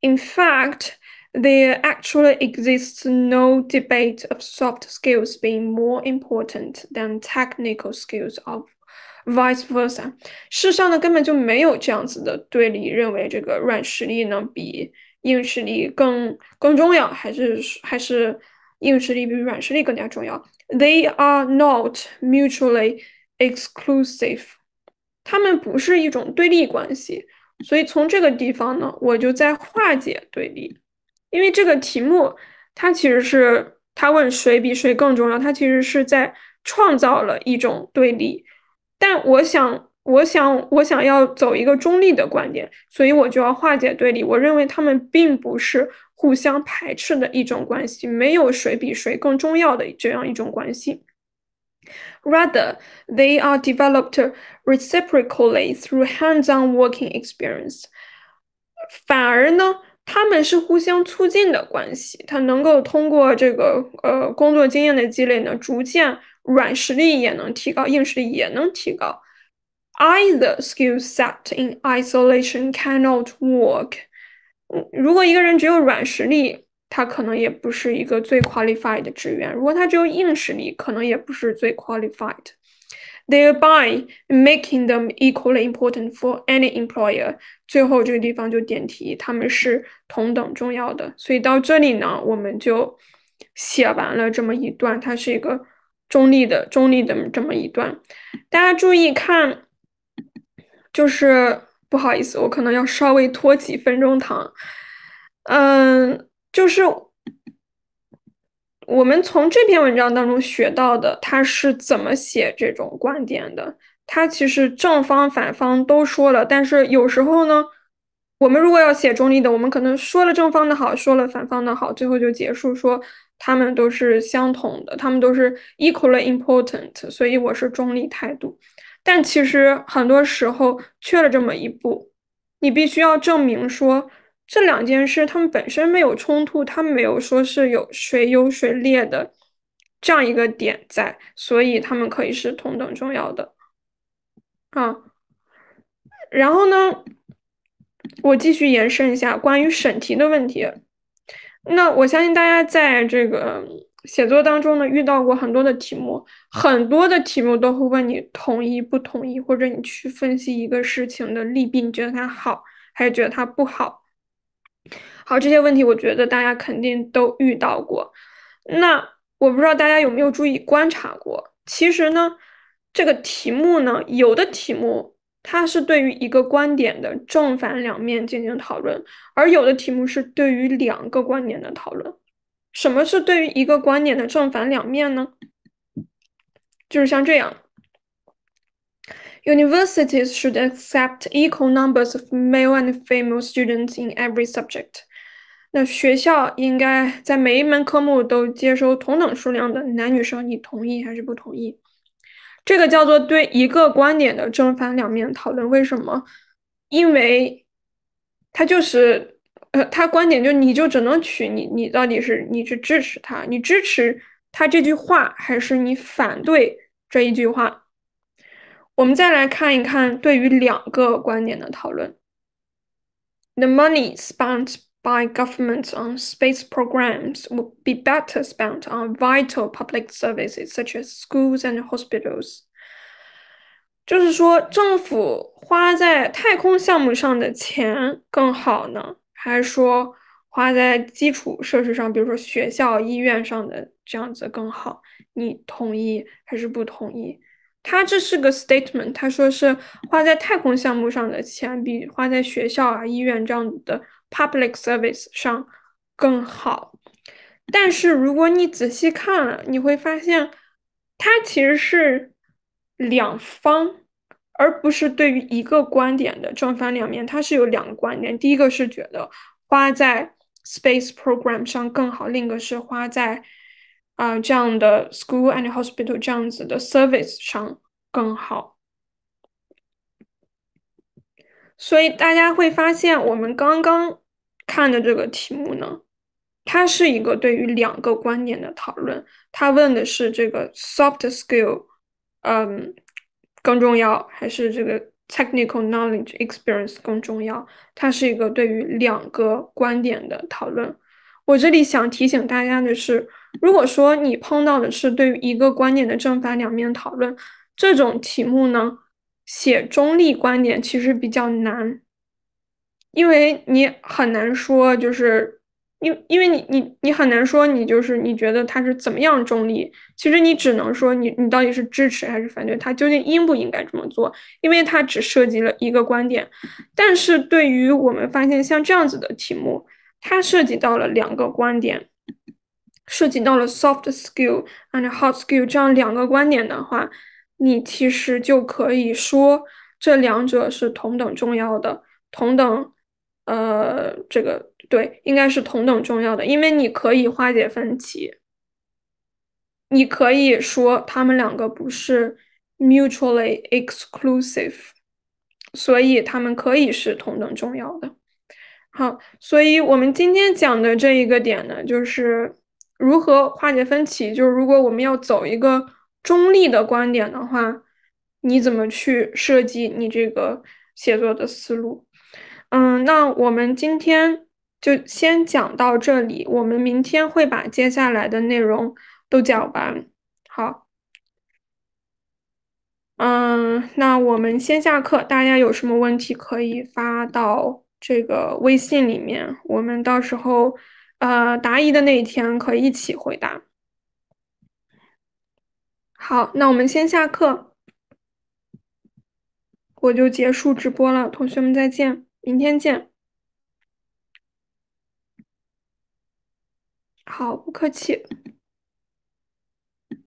In fact, there actually exists no debate of soft skills being more important than technical skills of vice versa. They are not mutually exclusive。他们不是一种对立关系。所以从这个地方呢，我就在化解对立，因为这个题目它其实是他问谁比谁更重要，他其实是在创造了一种对立。但我想，我想，我想要走一个中立的观点，所以我就要化解对立。我认为他们并不是互相排斥的一种关系，没有谁比谁更重要的这样一种关系。Rather, they are developed. Reciprocally, through hands-on working experience，反而呢，他们是互相促进的关系。他能够通过这个呃工作经验的积累呢，逐渐软实力也能提高，硬实力也能提高。Either skill set in isolation cannot work。如果一个人只有软实力，他可能也不是一个最 qualified 的职员；如果他只有硬实力，可能也不是最 qualified。thereby making them equally important for any employer。最后这个地方就点题，他们是同等重要的。所以到这里呢，我们就写完了这么一段，它是一个中立的、中立的这么一段。大家注意看，就是不好意思，我可能要稍微拖几分钟堂。嗯，就是。我们从这篇文章当中学到的，他是怎么写这种观点的？他其实正方反方都说了，但是有时候呢，我们如果要写中立的，我们可能说了正方的好，说了反方的好，最后就结束说他们都是相同的，他们都是 equally important，所以我是中立态度。但其实很多时候缺了这么一步，你必须要证明说。这两件事，他们本身没有冲突，他没有说是有谁优谁劣的这样一个点在，所以他们可以是同等重要的。啊，然后呢，我继续延伸一下关于审题的问题。那我相信大家在这个写作当中呢，遇到过很多的题目，很多的题目都会问你同意不同意，或者你去分析一个事情的利弊，你觉得它好还是觉得它不好。好，这些问题我觉得大家肯定都遇到过。那我不知道大家有没有注意观察过？其实呢，这个题目呢，有的题目它是对于一个观点的正反两面进行讨论，而有的题目是对于两个观点的讨论。什么是对于一个观点的正反两面呢？就是像这样：Universities should accept equal numbers of male and female students in every subject. 那学校应该在每一门科目都接收同等数量的男女生，你同意还是不同意？这个叫做对一个观点的正反两面讨论。为什么？因为，他就是，呃，他观点就你就只能取你，你到底是你是支持他，你支持他这句话，还是你反对这一句话？我们再来看一看对于两个观点的讨论。The money spent. By government s on space programs would be better spent on vital public services such as schools and hospitals。就是说，政府花在太空项目上的钱更好呢，还是说花在基础设施上，比如说学校、医院上的这样子更好？你同意还是不同意？他这是个 statement，他说是花在太空项目上的钱比花在学校啊、医院这样的。public service 上更好，但是如果你仔细看了，你会发现它其实是两方，而不是对于一个观点的正反两面。它是有两个观点，第一个是觉得花在 space program 上更好，另一个是花在啊这样的 school and hospital 这样子的 service 上更好。所以大家会发现，我们刚刚。看的这个题目呢，它是一个对于两个观点的讨论。他问的是这个 soft skill，嗯，更重要还是这个 technical knowledge experience 更重要？它是一个对于两个观点的讨论。我这里想提醒大家的是，如果说你碰到的是对于一个观点的正反两面讨论这种题目呢，写中立观点其实比较难。因为你很难说，就是，因因为你你你很难说你就是你觉得他是怎么样中立。其实你只能说你你到底是支持还是反对他究竟应不应该这么做，因为他只涉及了一个观点。但是对于我们发现像这样子的题目，它涉及到了两个观点，涉及到了 soft skill and hard skill 这样两个观点的话，你其实就可以说这两者是同等重要的，同等。呃，这个对，应该是同等重要的，因为你可以化解分歧，你可以说他们两个不是 mutually exclusive，所以他们可以是同等重要的。好，所以我们今天讲的这一个点呢，就是如何化解分歧。就是如果我们要走一个中立的观点的话，你怎么去设计你这个写作的思路？嗯，那我们今天就先讲到这里，我们明天会把接下来的内容都讲完。好，嗯，那我们先下课，大家有什么问题可以发到这个微信里面，我们到时候呃答疑的那一天可以一起回答。好，那我们先下课，我就结束直播了，同学们再见。明天见。好，不客气。